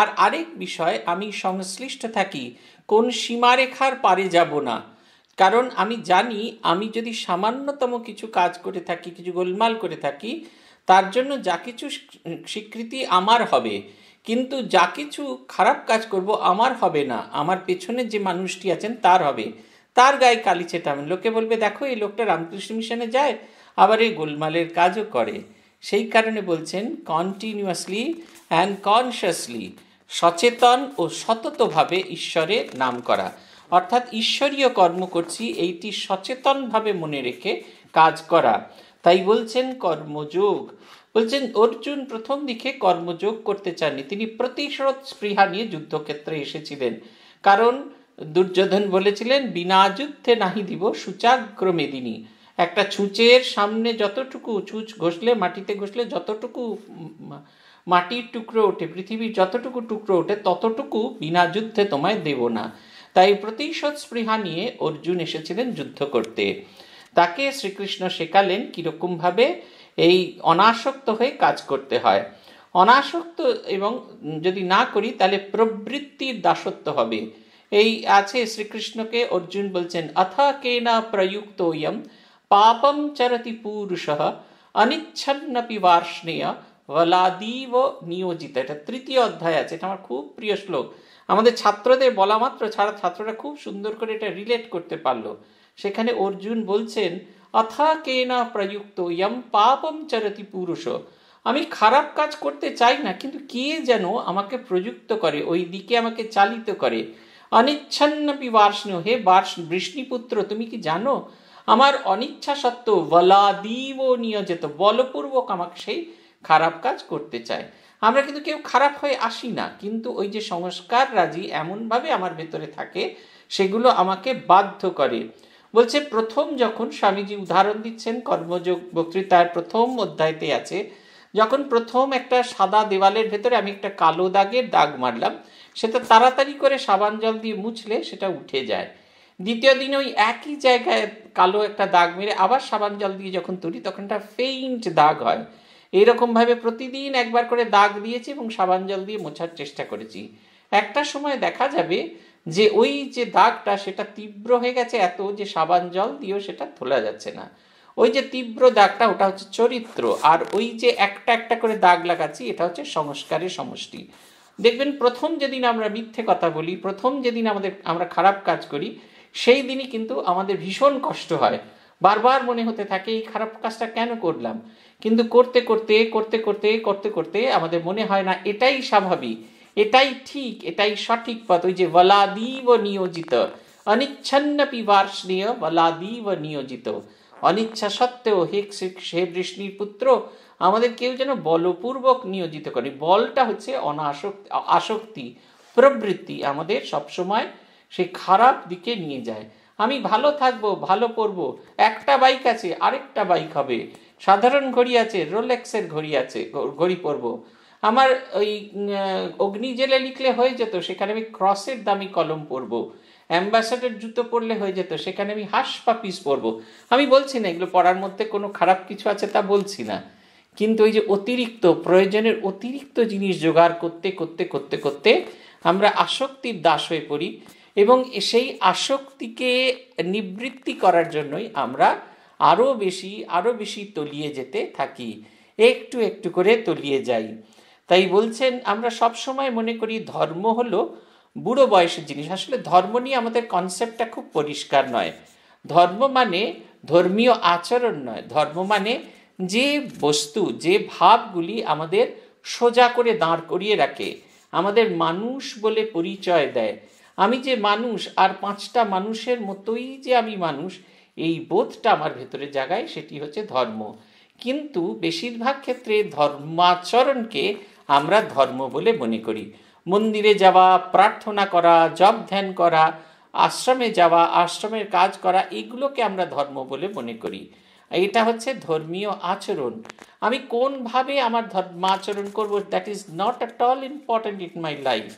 আর আরেক বিষয় আমি সংশ্লিষ্ট থাকি কোন সীমারেখার পারে যাব না কারণ আমি জানি আমি যদি সামান্যতম কিছু কাজ করে থাকি কিছু গোলমাল করে থাকি তার জন্য যা কিছু স্বীকৃতি আমার হবে কিন্তু যা কিছু খারাপ কাজ করব আমার হবে না আমার পেছনে যে মানুষটি আছেন তার হবে তার গায়ে কালি চেটামেন লোকে বলবে দেখো এই লোকটা রামকৃষ্ণ মিশনে যায় আবার এই গোলমালের কাজও করে সেই কারণে বলছেন কন্টিনিউয়াসলি অ্যান্ড কনসিয়াসলি সচেতন ও সততভাবে ঈশ্বরের নাম করা অর্থাৎ ঈশ্বরীয় কর্ম করছি এইটি সচেতনভাবে মনে রেখে কাজ করা তাই বলছেন কর্মযোগ বলছেন অর্জুন প্রথম দিকে কর্মযোগ করতে চাননি তিনি প্রতিশোধ স্পৃহা নিয়ে যুদ্ধক্ষেত্রে এসেছিলেন কারণ দুর্যোধন বলেছিলেন বিনা যুদ্ধে নাহি দিব সুচাগ্রমে দিনী একটা ছুঁচের সামনে যতটুকু ছুঁচ ঘষলে মাটিতে ঘষলে যতটুকু মাটির টুকরো ওঠে পৃথিবীর যতটুকু টুকরো ওঠে ততটুকু বিনা যুদ্ধে তোমায় দেব না তাই প্রতিশোধ স্পৃহা নিয়ে অর্জুন এসেছিলেন যুদ্ধ করতে তাকে শ্রীকৃষ্ণ শেখালেন কীরকমভাবে এই অনাসক্ত হয়ে কাজ করতে হয় অনাসক্ত এবং যদি না করি তাহলে প্রবৃত্তির দাসত্ব হবে এই আছে শ্রীকৃষ্ণকে অর্জুন বলছেন অথা না প্রযুক্ত ইয়ম পাপম চরতি পুরুষ অনিচ্ছন্নপি বার্ষ্ণেয় ভলাদিব নিয়োজিত এটা তৃতীয় অধ্যায় আছে এটা আমার খুব প্রিয় শ্লোক আমাদের ছাত্রদের বলা মাত্র ছাড়া ছাত্ররা খুব সুন্দর করে এটা রিলেট করতে পারলো সেখানে অর্জুন বলছেন অথা কেনা প্রযুক্ত ইয়ম পাপম চরতি পুরুষ আমি খারাপ কাজ করতে চাই না কিন্তু কে যেন আমাকে প্রযুক্ত করে ওই দিকে আমাকে চালিত করে অনিচ্ছন্নপি বার্ষ্ণ হে বার্ষ বৃষ্ণিপুত্র তুমি কি জানো আমার অনিচ্ছা সত্ত্বেও বলাদিব নিয়োজিত বলপূর্বক আমাকে সেই খারাপ কাজ করতে চায় আমরা কিন্তু কেউ খারাপ হয়ে আসি না কিন্তু ওই যে সংস্কার রাজি এমনভাবে আমার ভেতরে থাকে সেগুলো আমাকে বাধ্য করে বলছে প্রথম যখন স্বামীজি উদাহরণ দিচ্ছেন কর্মযোগ বক্তৃতার প্রথম অধ্যায়তে আছে যখন প্রথম একটা সাদা দেওয়ালের ভেতরে আমি একটা কালো দাগের দাগ মারলাম সেটা তাড়াতাড়ি করে সাবান জল দিয়ে মুছলে সেটা উঠে যায় দ্বিতীয় দিন ওই একই জায়গায় কালো একটা দাগ মেরে আবার সাবান জল দিয়ে যখন তুলি তখন একটা ফেইন্ট দাগ হয় এইরকমভাবে প্রতিদিন একবার করে দাগ দিয়েছি এবং সাবান জল দিয়ে মোছার চেষ্টা করেছি একটা সময় দেখা যাবে যে ওই যে দাগটা সেটা তীব্র হয়ে গেছে এত যে সাবান জল দিয়েও সেটা তোলা যাচ্ছে না ওই যে তীব্র দাগটা ওটা হচ্ছে চরিত্র আর ওই যে একটা একটা করে দাগ লাগাচ্ছি এটা হচ্ছে সংস্কারের সমষ্টি দেখবেন প্রথম যেদিন আমরা মিথ্যে কথা বলি প্রথম যেদিন আমাদের আমরা খারাপ কাজ করি সেই দিনই কিন্তু আমাদের ভীষণ কষ্ট হয় বারবার মনে হতে থাকে এই খারাপ কাজটা কেন করলাম কিন্তু করতে করতে করতে করতে করতে করতে আমাদের মনে হয় না এটাই স্বাভাবিক এটাই ঠিক এটাই সঠিক পথ ওই যে বলাদিব নিয়োজিত অনিচ্ছন্ন পিবার্ষণীয় বলাদিব নিয়োজিত অনিচ্ছা সত্ত্বেও হে হে বৃষ্ণির পুত্র আমাদের কেউ যেন বলপূর্বক নিয়োজিত করে বলটা হচ্ছে অনাসক্তি আসক্তি প্রবৃত্তি আমাদের সবসময় সেই খারাপ দিকে নিয়ে যায় আমি ভালো থাকবো ভালো করব একটা বাইক আছে আরেকটা বাইক হবে সাধারণ ঘড়ি আছে রোলেক্সের ঘড়ি আছে ঘড়ি পরব আমার ওই অগ্নি জেলে লিখলে হয়ে যেত সেখানে আমি ক্রসের দামি কলম পরব অ্যাম্বাসাডার জুতো পরলে হয়ে যেত সেখানে আমি হাঁস পাপিস পিস পরব আমি বলছি না এগুলো পরার মধ্যে কোনো খারাপ কিছু আছে তা বলছি না কিন্তু ওই যে অতিরিক্ত প্রয়োজনের অতিরিক্ত জিনিস জোগাড় করতে করতে করতে করতে আমরা আসক্তির দাস হয়ে পড়ি এবং সেই আসক্তিকে নিবৃত্তি করার জন্যই আমরা আরও বেশি আরও বেশি তলিয়ে যেতে থাকি একটু একটু করে তলিয়ে যাই তাই বলছেন আমরা সব সময় মনে করি ধর্ম হলো বুড়ো বয়সের জিনিস আসলে ধর্ম নিয়ে আমাদের কনসেপ্টটা খুব পরিষ্কার নয় ধর্ম মানে ধর্মীয় আচরণ নয় ধর্ম মানে যে বস্তু যে ভাবগুলি আমাদের সোজা করে দাঁড় করিয়ে রাখে আমাদের মানুষ বলে পরিচয় দেয় আমি যে মানুষ আর পাঁচটা মানুষের মতোই যে আমি মানুষ এই বোধটা আমার ভেতরে জাগায় সেটি হচ্ছে ধর্ম কিন্তু বেশিরভাগ ক্ষেত্রে ধর্মাচরণকে আমরা ধর্ম বলে মনে করি মন্দিরে যাওয়া প্রার্থনা করা জপ ধ্যান করা আশ্রমে যাওয়া আশ্রমের কাজ করা এগুলোকে আমরা ধর্ম বলে মনে করি এটা হচ্ছে ধর্মীয় আচরণ আমি কোনভাবে আমার ধর্মাচরণ করব that is not at all important in my life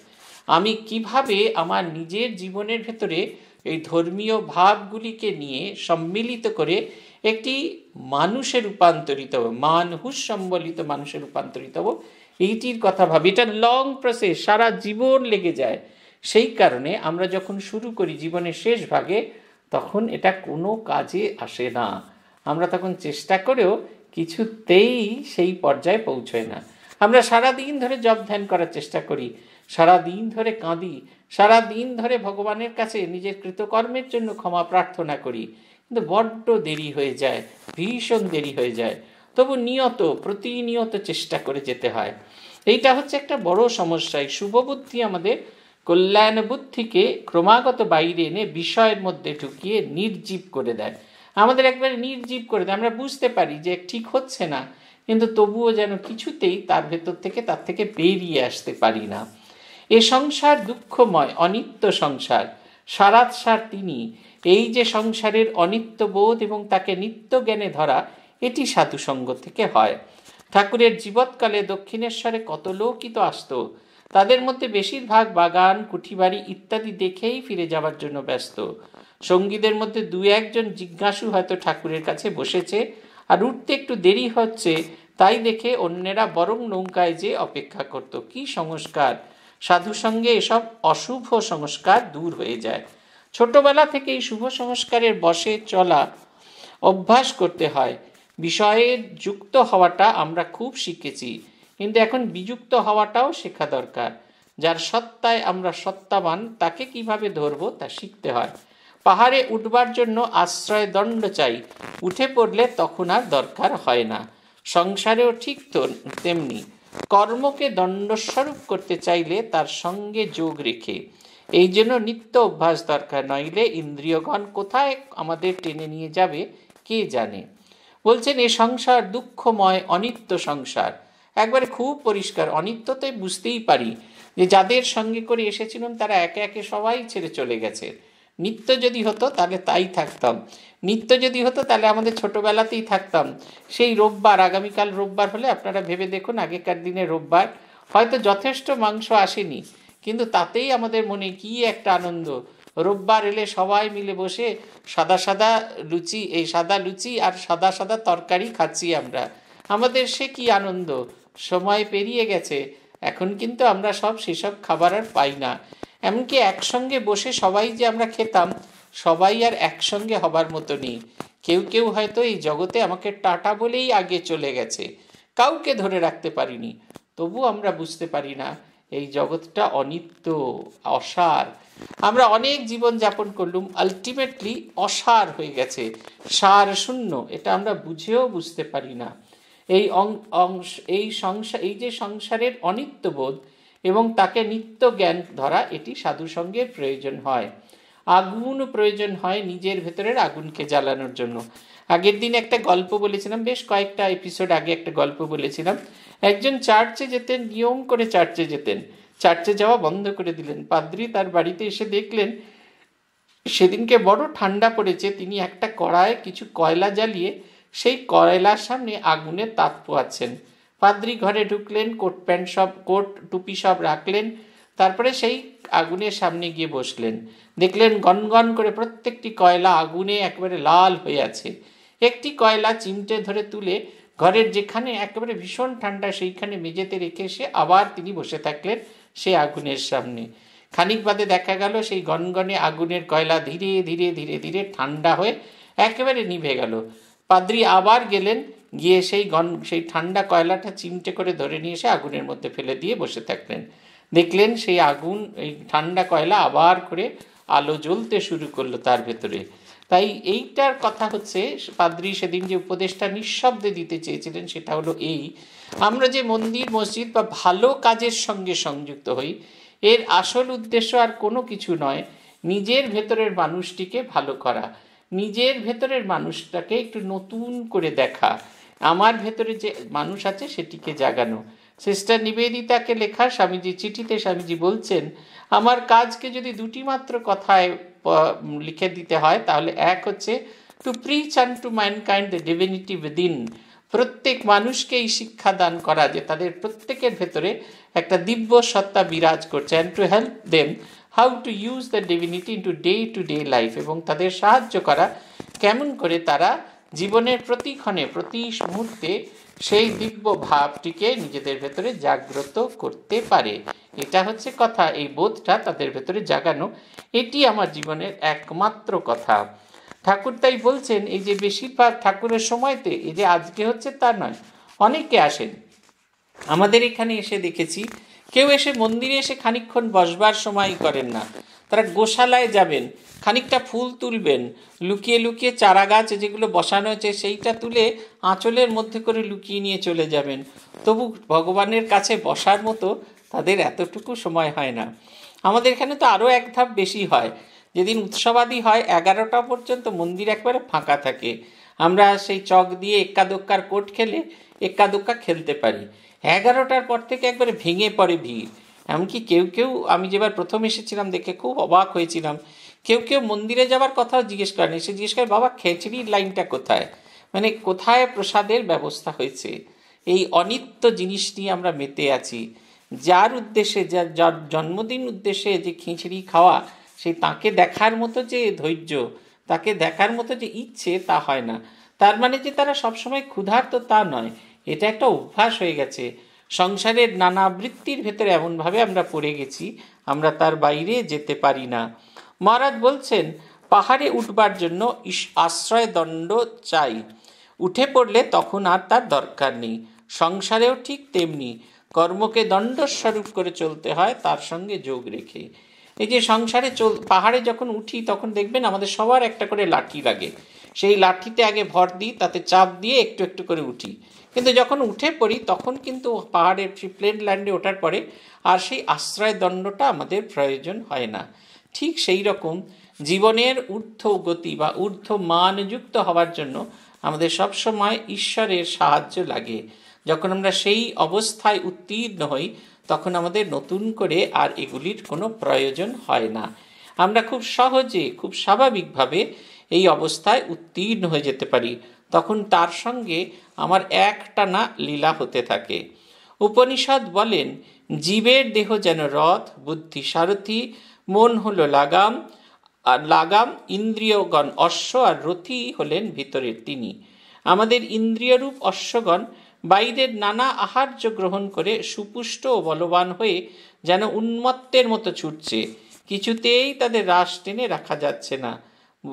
আমি কিভাবে আমার নিজের জীবনের ভেতরে এই ধর্মীয় ভাবগুলিকে নিয়ে সম্মিলিত করে একটি মানুষে রূপান্তরিত হব মানহুষ সম্বলিত মানুষে রূপান্তরিত হব এইটির কথা ভাবি এটা লং প্রসেস সারা জীবন লেগে যায় সেই কারণে আমরা যখন শুরু করি জীবনের শেষ ভাগে তখন এটা কোনো কাজে আসে না আমরা তখন চেষ্টা করেও কিছুতেই সেই পর্যায়ে পৌঁছয় না আমরা সারা দিন ধরে জব ধ্যান করার চেষ্টা করি সারা দিন ধরে কাঁদি সারা দিন ধরে ভগবানের কাছে নিজের কৃতকর্মের জন্য ক্ষমা প্রার্থনা করি কিন্তু বড্ড দেরি হয়ে যায় ভীষণ দেরি হয়ে যায় তবু নিয়ত প্রতিনিয়ত চেষ্টা করে যেতে হয় এইটা হচ্ছে একটা বড় সমস্যা এই বুদ্ধি আমাদের কল্যাণ বুদ্ধিকে ক্রমাগত বাইরে এনে বিষয়ের মধ্যে ঢুকিয়ে নির্জীব করে দেয় আমাদের একবারে নির্জীব করে দেয় আমরা বুঝতে পারি যে ঠিক হচ্ছে না কিন্তু তবুও যেন কিছুতেই তার ভেতর থেকে তার থেকে বেরিয়ে আসতে পারি না এ সংসার দুঃখময় অনিত্য সংসার সারাৎসার সার তিনি এই যে সংসারের অনিত্য বোধ এবং তাকে নিত্য জ্ঞানে ধরা এটি সাধুসঙ্গ থেকে হয় ঠাকুরের জীবৎকালে দক্ষিণেশ্বরে কত লোকই তো আসত তাদের মধ্যে বেশিরভাগ বাগান কুঠিবাড়ি ইত্যাদি দেখেই ফিরে যাওয়ার জন্য ব্যস্ত সঙ্গীদের মধ্যে দু একজন জিজ্ঞাসু হয়তো ঠাকুরের কাছে বসেছে আর উঠতে একটু দেরি হচ্ছে তাই দেখে অন্যেরা বরং নৌকায় যে অপেক্ষা করত কি সংস্কার সাধু সঙ্গে এসব অশুভ সংস্কার দূর হয়ে যায় ছোটবেলা থেকে এই শুভ সংস্কারের বসে চলা অভ্যাস করতে হয় বিষয়ে যুক্ত হওয়াটা আমরা খুব শিখেছি কিন্তু এখন বিযুক্ত হওয়াটাও শেখা দরকার যার সত্তায় আমরা সত্তাবান তাকে কিভাবে ধরবো তা শিখতে হয় পাহাড়ে উঠবার জন্য আশ্রয় দণ্ড চাই উঠে পড়লে তখন আর দরকার হয় না সংসারেও ঠিক তো তেমনি কর্মকে দণ্ডস্বরূপ করতে চাইলে তার সঙ্গে যোগ রেখে এই জন্য নিত্য অভ্যাস দরকার নইলে ইন্দ্রিয়গণ কোথায় আমাদের টেনে নিয়ে যাবে কে জানে বলছেন এ সংসার দুঃখময় অনিত্য সংসার একবারে খুব পরিষ্কার অনিত্যতে বুঝতেই পারি যে যাদের সঙ্গে করে এসেছিলাম তারা একে একে সবাই ছেড়ে চলে গেছে নিত্য যদি হতো তাহলে তাই থাকতাম নিত্য যদি হতো তাহলে আমাদের ছোটোবেলাতেই থাকতাম সেই রোববার আগামীকাল রোববার হলে আপনারা ভেবে দেখুন আগেকার দিনে রোববার হয়তো যথেষ্ট মাংস আসেনি কিন্তু তাতেই আমাদের মনে কি একটা আনন্দ রোববার এলে সবাই মিলে বসে সাদা সাদা লুচি এই সাদা লুচি আর সাদা সাদা তরকারি খাচ্ছি আমরা আমাদের সে কি আনন্দ সময় পেরিয়ে গেছে এখন কিন্তু আমরা সব সেসব খাবার আর পাই না এমনকি একসঙ্গে বসে সবাই যে আমরা খেতাম সবাই আর একসঙ্গে হবার মতো নেই কেউ কেউ হয়তো এই জগতে আমাকে টাটা বলেই আগে চলে গেছে কাউকে ধরে রাখতে পারিনি তবু আমরা বুঝতে পারি না এই জগৎটা অনিত্য অসার আমরা অনেক জীবন যাপন করলুম আলটিমেটলি অসার হয়ে গেছে সার শূন্য এটা আমরা বুঝেও বুঝতে পারি না এই অংশ এই সংসার এই যে সংসারের অনিত্যবোধ এবং তাকে নিত্য জ্ঞান ধরা এটি সাধুসঙ্গের প্রয়োজন হয় আগুন প্রয়োজন হয় নিজের ভেতরের আগুনকে জ্বালানোর জন্য আগের দিন একটা গল্প বলেছিলাম বেশ কয়েকটা এপিসোড আগে একটা গল্প বলেছিলাম একজন চার্চে যেতেন নিয়ম করে চার্চে যেতেন চার্চে যাওয়া বন্ধ করে দিলেন পাদ্রি তার বাড়িতে এসে দেখলেন সেদিনকে বড় ঠান্ডা পড়েছে তিনি একটা কড়ায় কিছু কয়লা জ্বালিয়ে সেই কয়লার সামনে আগুনে তাপ পোয়াচ্ছেন পাদ্রি ঘরে ঢুকলেন কোট প্যান্ট সব কোট টুপি সব রাখলেন তারপরে সেই আগুনের সামনে গিয়ে বসলেন দেখলেন গনগন করে প্রত্যেকটি কয়লা আগুনে একেবারে লাল হয়ে আছে একটি কয়লা চিমটে ধরে তুলে ঘরের যেখানে একেবারে ভীষণ ঠান্ডা সেইখানে মেঝেতে রেখে এসে আবার তিনি বসে থাকলেন সেই আগুনের সামনে খানিক বাদে দেখা গেল সেই গনগনে আগুনের কয়লা ধীরে ধীরে ধীরে ধীরে ঠান্ডা হয়ে একেবারে নিভে গেল পাদ্রি আবার গেলেন গিয়ে সেই গন সেই ঠান্ডা কয়লাটা চিমটে করে ধরে নিয়ে এসে আগুনের মধ্যে ফেলে দিয়ে বসে থাকলেন দেখলেন সেই আগুন এই ঠান্ডা কয়লা আবার করে আলো জ্বলতে শুরু করলো তার ভেতরে তাই এইটার কথা হচ্ছে পাদ্রি সেদিন যে উপদেশটা নিঃশব্দে দিতে চেয়েছিলেন সেটা হলো এই আমরা যে মন্দির মসজিদ বা ভালো কাজের সঙ্গে সংযুক্ত হই এর আসল উদ্দেশ্য আর কোনো কিছু নয় নিজের ভেতরের মানুষটিকে ভালো করা নিজের ভেতরের মানুষটাকে একটু নতুন করে দেখা আমার ভেতরে যে মানুষ আছে সেটিকে জাগানো সিস্টার নিবেদিতাকে লেখা স্বামীজি চিঠিতে স্বামীজি বলছেন আমার কাজকে যদি দুটি মাত্র কথায় লিখে দিতে হয় তাহলে এক হচ্ছে to preach and to mankind the divinity within প্রত্যেক মানুষকে এই শিক্ষা দান করা যে তাদের প্রত্যেকের ভেতরে একটা দিব্য সত্তা বিরাজ করছে and to help them how to use the divinity in to day to day life এবং তাদের সাহায্য করা কেমন করে তারা জীবনের প্রতিক্ষণে প্রতি মুহূর্তে সেই দিব্য ভাবটিকে নিজেদের ভেতরে জাগ্রত করতে পারে এটা হচ্ছে কথা এই বোধটা তাদের ভেতরে জাগানো এটি আমার জীবনের একমাত্র কথা ঠাকুর তাই বলছেন এই যে বেশিরভাগ ঠাকুরের সময়তে এই যে আজকে হচ্ছে তা নয় অনেকে আসেন আমাদের এখানে এসে দেখেছি কেউ এসে মন্দিরে এসে খানিক্ষণ বসবার সময় করেন না তারা গোশালায় যাবেন খানিকটা ফুল তুলবেন লুকিয়ে লুকিয়ে চারা গাছ যেগুলো বসানো হয়েছে সেইটা তুলে আঁচলের মধ্যে করে লুকিয়ে নিয়ে চলে যাবেন তবু ভগবানের কাছে বসার মতো তাদের এতটুকু সময় হয় না আমাদের এখানে তো আরও এক ধাপ বেশি হয় যেদিন উৎসবাদি হয় এগারোটা পর্যন্ত মন্দির একবারে ফাঁকা থাকে আমরা সেই চক দিয়ে এক্কা দোক্কার কোট খেলে এক্কা দোক্কা খেলতে পারি এগারোটার পর থেকে একবারে ভেঙে পড়ে ভিড় এমনকি কেউ কেউ আমি যেবার প্রথম এসেছিলাম দেখে খুব অবাক হয়েছিলাম কেউ কেউ মন্দিরে যাওয়ার কথাও জিজ্ঞেস করেনি সে জিজ্ঞেস করে বাবা খেচড়ির লাইনটা কোথায় মানে কোথায় প্রসাদের ব্যবস্থা হয়েছে এই অনিত্য জিনিস নিয়ে আমরা মেতে আছি যার উদ্দেশ্যে যার জন্মদিন উদ্দেশ্যে যে খিচড়ি খাওয়া সেই তাকে দেখার মতো যে ধৈর্য তাকে দেখার মতো যে ইচ্ছে তা হয় না তার মানে যে তারা সবসময় ক্ষুধার্ত তা নয় এটা একটা অভ্যাস হয়ে গেছে সংসারের নানা বৃত্তির ভেতরে এমনভাবে আমরা পড়ে গেছি আমরা তার বাইরে যেতে পারি না মহারাজ বলছেন পাহাড়ে উঠবার জন্য আশ্রয় দণ্ড চাই উঠে পড়লে তখন আর তার দরকার নেই সংসারেও ঠিক তেমনি কর্মকে দণ্ডস্বরূপ করে চলতে হয় তার সঙ্গে যোগ রেখে এই যে সংসারে চল পাহাড়ে যখন উঠি তখন দেখবেন আমাদের সবার একটা করে লাঠি লাগে সেই লাঠিতে আগে ভর দিই তাতে চাপ দিয়ে একটু একটু করে উঠি কিন্তু যখন উঠে পড়ি তখন কিন্তু পাহাড়ের প্লেন ল্যান্ডে ওঠার পরে আর সেই আশ্রয় দণ্ডটা আমাদের প্রয়োজন হয় না ঠিক সেই রকম জীবনের ঊর্ধ্ব গতি বা ঊর্ধ্ব মানযুক্ত হওয়ার জন্য আমাদের সবসময় ঈশ্বরের সাহায্য লাগে যখন আমরা সেই অবস্থায় উত্তীর্ণ হই তখন আমাদের নতুন করে আর এগুলির কোনো প্রয়োজন হয় না আমরা খুব সহজে খুব স্বাভাবিকভাবে এই অবস্থায় উত্তীর্ণ হয়ে যেতে পারি তখন তার সঙ্গে আমার একটানা লীলা হতে থাকে উপনিষদ বলেন জীবের দেহ যেন রথ বুদ্ধি সারথি মন হল লাগাম আর লাগাম ইন্দ্রিয়গণ অশ্ব আর রথি হলেন ভিতরের তিনি আমাদের ইন্দ্রিয়রূপ অশ্বগণ বাইরের নানা আহার্য গ্রহণ করে সুপুষ্ট ও বলবান হয়ে যেন উন্মত্তের মতো ছুটছে কিছুতেই তাদের রাস টেনে রাখা যাচ্ছে না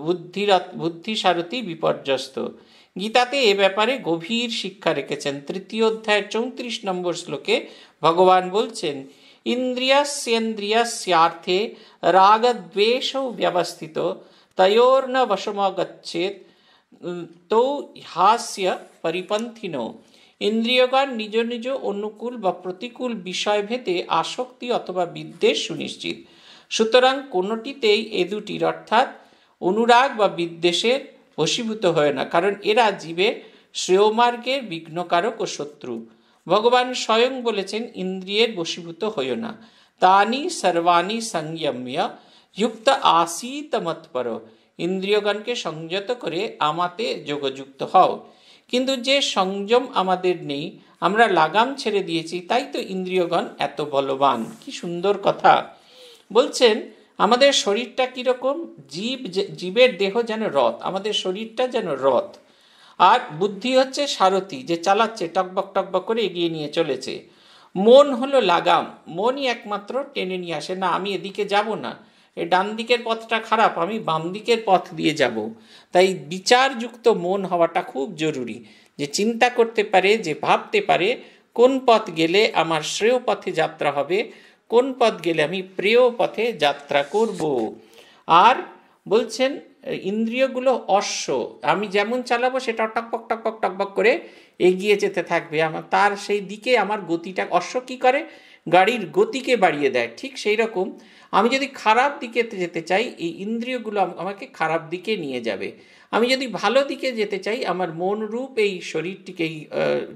বুদ্ধি বুদ্ধি সারথি বিপর্যস্ত গীতাতে এ ব্যাপারে গভীর শিক্ষা রেখেছেন তৃতীয় অধ্যায়ের চৌত্রিশ নম্বর শ্লোকে ভগবান বলছেন ইন্দ্রিয়াস্যেন্দ্রিয়াস্যার্থে রাগদ্বেষ ব্যবস্থিত তয়োর্ন বসমগচ্ছেত তৌ হাস্য পরিপন্থিন ইন্দ্রিয়গণ নিজ নিজ অনুকূল বা প্রতিকূল বিষয় ভেদে আসক্তি অথবা বিদ্বেষ সুনিশ্চিত সুতরাং কোনোটিতেই এ দুটির অর্থাৎ অনুরাগ বা বিদ্বেষের বশীভূত হয় না কারণ এরা জীবের শ্রেয়মার্গের বিঘ্নকারক ও শত্রু ভগবান স্বয়ং বলেছেন ইন্দ্রিয়ের বশীভূত হইও না তানি সর্বাণী সংযম্য যুক্ত আসিত মতপর ইন্দ্রিয়গণকে সংযত করে আমাতে যোগযুক্ত হও কিন্তু যে সংযম আমাদের নেই আমরা লাগাম ছেড়ে দিয়েছি তাই তো ইন্দ্রিয়গণ এত বলবান কি সুন্দর কথা বলছেন আমাদের শরীরটা কীরকম জীব জীবের দেহ যেন রথ আমাদের শরীরটা যেন রথ আর বুদ্ধি হচ্ছে সারথি যে চালাচ্ছে টকবক টকবক করে এগিয়ে নিয়ে চলেছে মন হলো লাগাম মনই একমাত্র টেনে নিয়ে আসে না আমি এদিকে যাব না এ ডান দিকের পথটা খারাপ আমি বাম দিকের পথ দিয়ে যাব তাই বিচারযুক্ত মন হওয়াটা খুব জরুরি যে চিন্তা করতে পারে যে ভাবতে পারে কোন পথ গেলে আমার শ্রেয় পথে যাত্রা হবে কোন পথ গেলে আমি প্রেয় পথে যাত্রা করব আর বলছেন ইন্দ্রিয়গুলো অশ্ব আমি যেমন চালাবো সেটা টকপক টকপক টকপক করে এগিয়ে যেতে থাকবে আমার তার সেই দিকে আমার গতিটা অশ্ব কী করে গাড়ির গতিকে বাড়িয়ে দেয় ঠিক সেই রকম আমি যদি খারাপ দিকে যেতে চাই এই ইন্দ্রিয়গুলো আমাকে খারাপ দিকে নিয়ে যাবে আমি যদি ভালো দিকে যেতে চাই আমার মন রূপ এই শরীরটিকে এই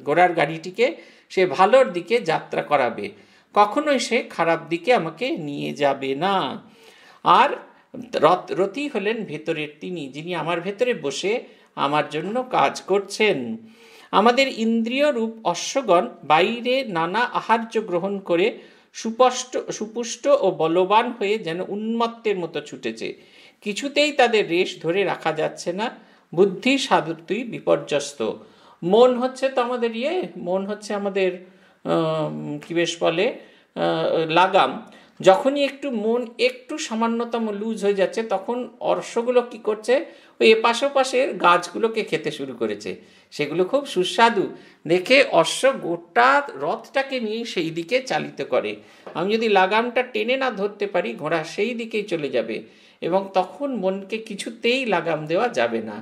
ঘোড়ার গাড়িটিকে সে ভালোর দিকে যাত্রা করাবে কখনোই সে খারাপ দিকে আমাকে নিয়ে যাবে না আর রতি হলেন ভেতরের তিনি যিনি আমার ভেতরে বসে আমার জন্য কাজ করছেন আমাদের ইন্দ্রিয় রূপ অশ্বগণ বাইরে নানা আহার্য গ্রহণ করে সুপষ্ট সুপুষ্ট ও বলবান হয়ে যেন উন্মত্তের মতো ছুটেছে কিছুতেই তাদের রেশ ধরে রাখা যাচ্ছে না বুদ্ধি সাধুত্বই বিপর্যস্ত মন হচ্ছে তো আমাদের ইয়ে মন হচ্ছে আমাদের কী বেশ বলে লাগাম যখনই একটু মন একটু সামান্যতম লুজ হয়ে যাচ্ছে তখন অর্শগুলো কি করছে ওই পাশাপাশের গাছগুলোকে খেতে শুরু করেছে সেগুলো খুব সুস্বাদু দেখে অশ্ব গোটা রথটাকে নিয়ে সেই দিকে চালিত করে আমি যদি লাগামটা টেনে না ধরতে পারি ঘোড়া সেই দিকেই চলে যাবে এবং তখন মনকে কিছুতেই লাগাম দেওয়া যাবে না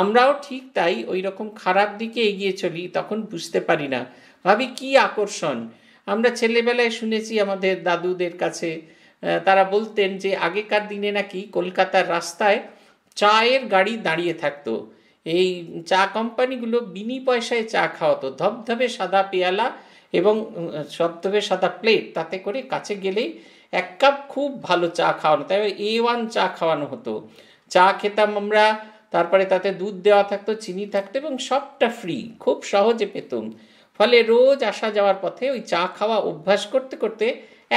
আমরাও ঠিক তাই ওই রকম খারাপ দিকে এগিয়ে চলি তখন বুঝতে পারি না ভাবি কি আকর্ষণ আমরা ছেলেবেলায় শুনেছি আমাদের দাদুদের কাছে তারা বলতেন যে আগেকার দিনে নাকি কলকাতার রাস্তায় চায়ের গাড়ি দাঁড়িয়ে থাকতো এই চা কোম্পানিগুলো বিনি পয়সায় চা খাওয়াতো ধবধবে সাদা পেয়ালা এবং ধবধবে সাদা প্লেট তাতে করে কাছে গেলেই এক কাপ খুব ভালো চা খাওয়ানো তাই এ ওয়ান চা খাওয়ানো হতো চা খেতাম আমরা তারপরে তাতে দুধ দেওয়া থাকতো চিনি থাকতো এবং সবটা ফ্রি খুব সহজে পেতাম ফলে রোজ আসা যাওয়ার পথে ওই চা খাওয়া অভ্যাস করতে করতে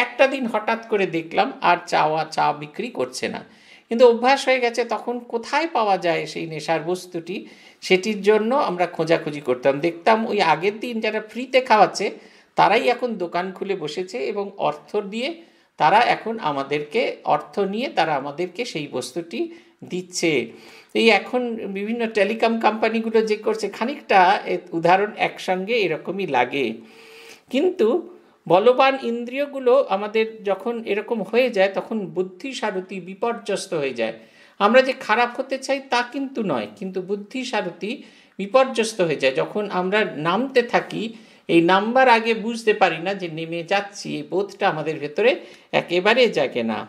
একটা দিন হঠাৎ করে দেখলাম আর চাওয়া চা বিক্রি করছে না কিন্তু অভ্যাস হয়ে গেছে তখন কোথায় পাওয়া যায় সেই নেশার বস্তুটি সেটির জন্য আমরা খোঁজাখুঁজি করতাম দেখতাম ওই আগের দিন যারা ফ্রিতে খাওয়াচ্ছে তারাই এখন দোকান খুলে বসেছে এবং অর্থ দিয়ে তারা এখন আমাদেরকে অর্থ নিয়ে তারা আমাদেরকে সেই বস্তুটি দিচ্ছে এই এখন বিভিন্ন টেলিকম কোম্পানিগুলো যে করছে খানিকটা উদাহরণ একসঙ্গে এরকমই লাগে কিন্তু বলবান ইন্দ্রিয়গুলো আমাদের যখন এরকম হয়ে যায় তখন বুদ্ধি সারথি বিপর্যস্ত হয়ে যায় আমরা যে খারাপ হতে চাই তা কিন্তু নয় কিন্তু বুদ্ধি সারতি বিপর্যস্ত হয়ে যায় যখন আমরা নামতে থাকি এই নাম্বার আগে বুঝতে পারি না যে নেমে যাচ্ছি এই বোধটা আমাদের ভেতরে একেবারে জাগে না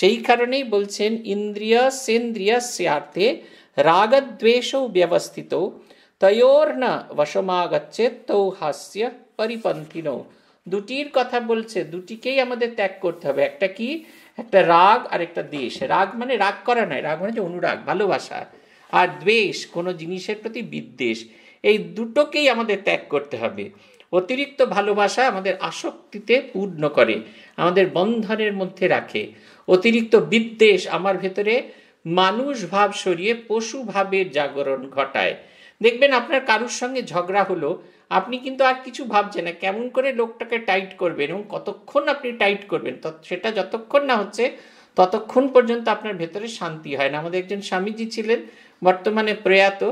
সেই কারণেই বলছেন ইন্দ্রিয় সেন্দ্রিয় স্যার্থে রাগদ্বেষ ব্যবস্থিত না বসমাগচ্ছে তৌ হাস্য পরিপন্থিন দুটির কথা বলছে দুটিকেই আমাদের ত্যাগ করতে হবে একটা কি একটা রাগ আর একটা দেশ রাগ মানে রাগ করা নয় রাগ মানে যে অনুরাগ ভালোবাসা আর দ্বেষ কোনো জিনিসের প্রতি বিদ্বেষ এই দুটোকেই আমাদের ত্যাগ করতে হবে অতিরিক্ত ভালোবাসা আমাদের আসক্তিতে পূর্ণ করে আমাদের বন্ধনের মধ্যে রাখে অতিরিক্ত বিদ্বেষ আমার ভেতরে মানুষ ভাব সরিয়ে পশু ভাবের জাগরণ ঘটায় দেখবেন আপনার কারুর সঙ্গে ঝগড়া হলো আপনি কিন্তু আর কিছু ভাবছেন না কেমন করে লোকটাকে টাইট করবেন এবং কতক্ষণ আপনি টাইট করবেন সেটা যতক্ষণ না হচ্ছে ততক্ষণ পর্যন্ত আপনার ভেতরে শান্তি হয় না আমাদের একজন স্বামীজি ছিলেন বর্তমানে প্রয়াত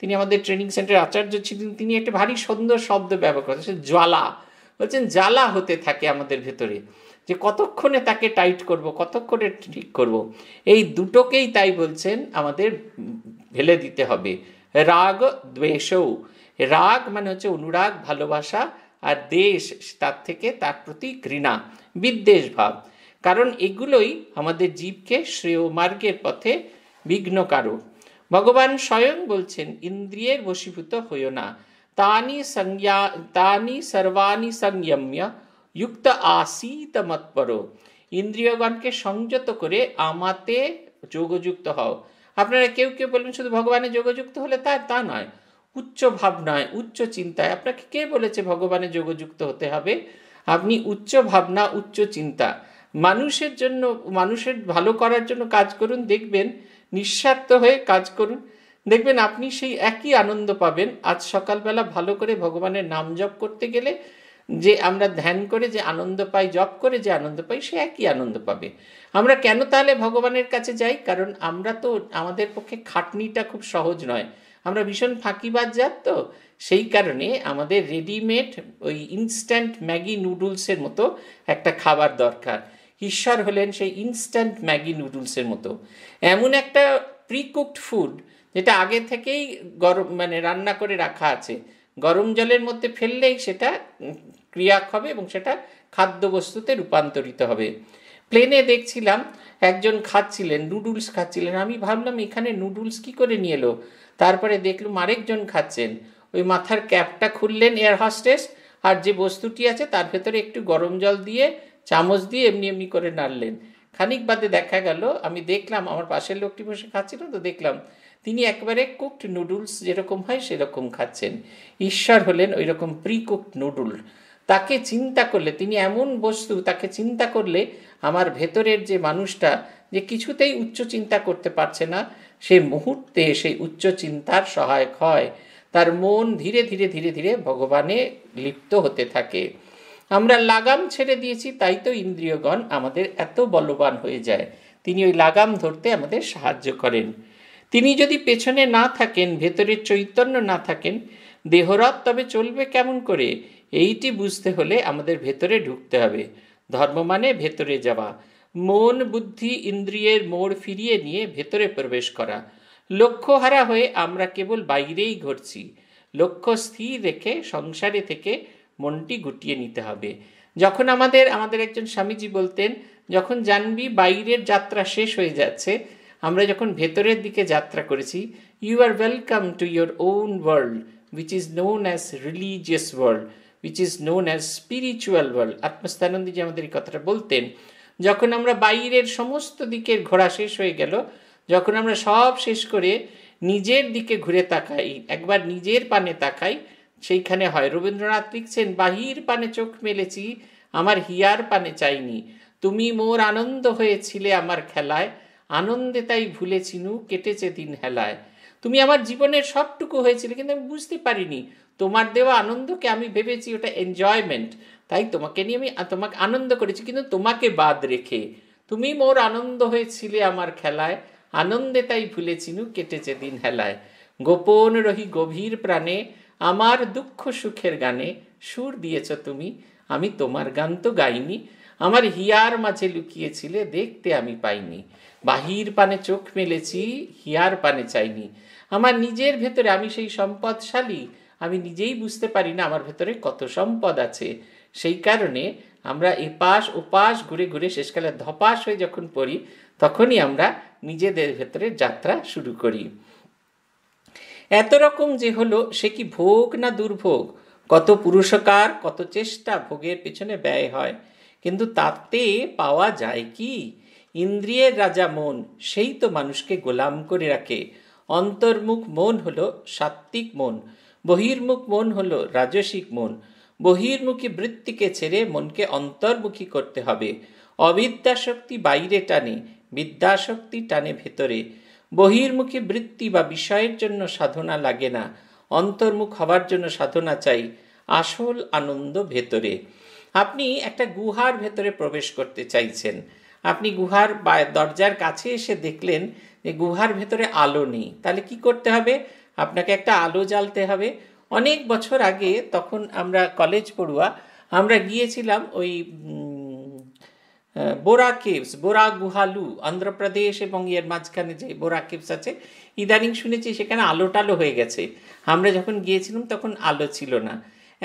তিনি আমাদের ট্রেনিং সেন্টার আচার্য ছিলেন তিনি একটা ভারী সুন্দর শব্দ ব্যবহার করেন জ্বালা বলছেন জ্বালা হতে থাকে আমাদের ভেতরে যে কতক্ষণে তাকে টাইট করব কতক্ষণে ঠিক করব এই দুটোকেই তাই বলছেন আমাদের ফেলে দিতে হবে রাগ দ্বেষও রাগ মানে হচ্ছে অনুরাগ ভালোবাসা আর দেশ তার থেকে তার প্রতি ঘৃণা বিদ্বেষ ভাব কারণ এগুলোই আমাদের জীবকে শ্রেয় মার্গের পথে কারো ভগবান স্বয়ং বলছেন ইন্দ্রিয়ের বশীভূত হইও না তানি সংজ্ঞা তানি সর্বাণী সংযম্য যুক্ত আসিত মৎপর ইন্দ্রিয়গণকে সংযত করে আমাতে যোগযুক্ত হও আপনারা কেউ কেউ বলবেন শুধু ভগবানে যোগযুক্ত হলে তা তা নয় উচ্চ ভাবনায় উচ্চ চিন্তায় আপনাকে কে বলেছে ভগবানে যোগযুক্ত হতে হবে আপনি উচ্চ ভাবনা উচ্চ চিন্তা মানুষের জন্য মানুষের ভালো করার জন্য কাজ করুন দেখবেন নিঃস্বার্থ হয়ে কাজ করুন দেখবেন আপনি সেই একই আনন্দ পাবেন আজ সকালবেলা ভালো করে ভগবানের নাম জপ করতে গেলে যে আমরা ধ্যান করে যে আনন্দ পাই জপ করে যে আনন্দ পাই সে একই আনন্দ পাবে আমরা কেন তাহলে ভগবানের কাছে যাই কারণ আমরা তো আমাদের পক্ষে খাটনিটা খুব সহজ নয় আমরা ভীষণ ফাঁকিবাজ যাত তো সেই কারণে আমাদের রেডিমেড ওই ইনস্ট্যান্ট ম্যাগি নুডলসের মতো একটা খাবার দরকার ঈশ্বর হলেন সেই ইনস্ট্যান্ট ম্যাগি নুডলসের মতো এমন একটা প্রিকুকড ফুড যেটা আগে থেকেই গরম মানে রান্না করে রাখা আছে গরম জলের মধ্যে ফেললেই সেটা ক্রিয়াক হবে এবং সেটা খাদ্যবস্তুতে রূপান্তরিত হবে প্লেনে দেখছিলাম একজন খাচ্ছিলেন নুডলস খাচ্ছিলেন আমি ভাবলাম এখানে নুডুলস কি করে নিয়ে এলো তারপরে দেখলাম আরেকজন খাচ্ছেন ওই মাথার ক্যাপটা খুললেন এয়ার হস্টেস আর যে বস্তুটি আছে তার ভেতরে একটু গরম জল দিয়ে চামচ দিয়ে এমনি এমনি করে নাড়লেন খানিক বাদে দেখা গেল আমি দেখলাম আমার পাশের লোকটি বসে খাচ্ছিল তো দেখলাম তিনি একবারে কুকড নুডুলস যেরকম হয় সেরকম খাচ্ছেন ঈশ্বর হলেন ওই রকম প্রি কুকড নুডল তাকে চিন্তা করলে তিনি এমন বস্তু তাকে চিন্তা করলে আমার ভেতরের যে মানুষটা যে কিছুতেই উচ্চ চিন্তা করতে পারছে না সে মুহূর্তে সেই উচ্চ চিন্তার সহায়ক হয় তার মন ধীরে ধীরে ধীরে ধীরে ভগবানে লিপ্ত হতে থাকে আমরা লাগাম ছেড়ে দিয়েছি তাই তো ইন্দ্রিয়গণ আমাদের এত বলবান হয়ে যায় তিনি ওই লাগাম ধরতে আমাদের সাহায্য করেন তিনি যদি পেছনে না থাকেন ভেতরের চৈতন্য না থাকেন দেহরথ তবে চলবে কেমন করে এইটি বুঝতে হলে আমাদের ভেতরে ঢুকতে হবে ধর্ম মানে ভেতরে যাওয়া মন বুদ্ধি ইন্দ্রিয়ের মোড় ফিরিয়ে নিয়ে ভেতরে প্রবেশ করা লক্ষ্য হারা হয়ে আমরা কেবল বাইরেই ঘুরছি লক্ষ্য স্থির রেখে সংসারে থেকে মনটি গুটিয়ে নিতে হবে যখন আমাদের আমাদের একজন স্বামীজি বলতেন যখন জানবি বাইরের যাত্রা শেষ হয়ে যাচ্ছে আমরা যখন ভেতরের দিকে যাত্রা করেছি you are welcome to your own world which is known as religious world which is known as spiritual world আত্মস্থানন্দী যে আমাদের এই কথাটা বলতেন যখন আমরা বাইরের সমস্ত দিকের ঘোরা শেষ হয়ে গেল যখন আমরা সব শেষ করে নিজের দিকে ঘুরে তাকাই একবার নিজের পানে তাকাই সেইখানে হয় রবীন্দ্রনাথ লিখছেন বাহির পানে চোখ মেলেছি আমার হিয়ার পানে চাইনি তুমি মোর আনন্দ হয়েছিলে আমার খেলায় আনন্দে তাই ভুলেছিনু কেটেছে দিন হেলায় তুমি আমার জীবনের সবটুকু হয়েছিল কিন্তু আমি বুঝতে পারিনি তোমার দেওয়া আনন্দকে আমি ভেবেছি ওটা এনজয়মেন্ট তাই তোমাকে নিয়ে আমি তোমাকে আনন্দ করেছি কিন্তু তোমাকে বাদ রেখে তুমি মোর আনন্দ হয়েছিলে আমার খেলায় আনন্দে তাই চিনু কেটেছে দিন হেলায় গোপন রহি গভীর প্রাণে আমার দুঃখ সুখের গানে সুর দিয়েছ তুমি আমি তোমার গান তো গাইনি আমার হিয়ার মাঝে লুকিয়েছিলে দেখতে আমি পাইনি বাহির পানে চোখ মেলেছি হিয়ার পানে চাইনি আমার নিজের ভেতরে আমি সেই সম্পদশালী আমি নিজেই বুঝতে পারি না আমার ভেতরে কত সম্পদ আছে সেই কারণে আমরা এপাশ ওপাশ ঘুরে ঘুরে শেষকালে ধপাস হয়ে যখন পড়ি তখনই আমরা নিজেদের ভেতরে যাত্রা শুরু করি এত রকম যে হলো সে কি ভোগ না দুর্ভোগ কত পুরুষকার কত চেষ্টা ভোগের পেছনে ব্যয় হয় কিন্তু তাতে পাওয়া যায় কি ইন্দ্রিয়ের রাজা মন সেই তো মানুষকে গোলাম করে রাখে অন্তর্মুখ মন হল সাত্ত্বিক মন বহির্মুখ মন হল রাজসিক মন বহির্মুখী বৃত্তিকে ছেড়ে মনকে অন্তর্মুখী করতে হবে অবিদ্যাশক্তি বাইরে টানে বিদ্যাশক্তি টানে ভেতরে বহির্মুখী বৃত্তি বা বিষয়ের জন্য সাধনা লাগে না অন্তর্মুখ হওয়ার জন্য সাধনা চাই আসল আনন্দ ভেতরে আপনি একটা গুহার ভেতরে প্রবেশ করতে চাইছেন আপনি গুহার বা দরজার কাছে এসে দেখলেন এই গুহার ভেতরে আলো নেই তাহলে কি করতে হবে আপনাকে একটা আলো জ্বালতে হবে অনেক বছর আগে তখন আমরা কলেজ পড়ুয়া আমরা গিয়েছিলাম ওই বোরা কেভস বোরা গুহালু অন্ধ্রপ্রদেশ এবং এর মাঝখানে যে বোরা কেভস আছে ইদানিং শুনেছি সেখানে আলো টালো হয়ে গেছে আমরা যখন গিয়েছিলাম তখন আলো ছিল না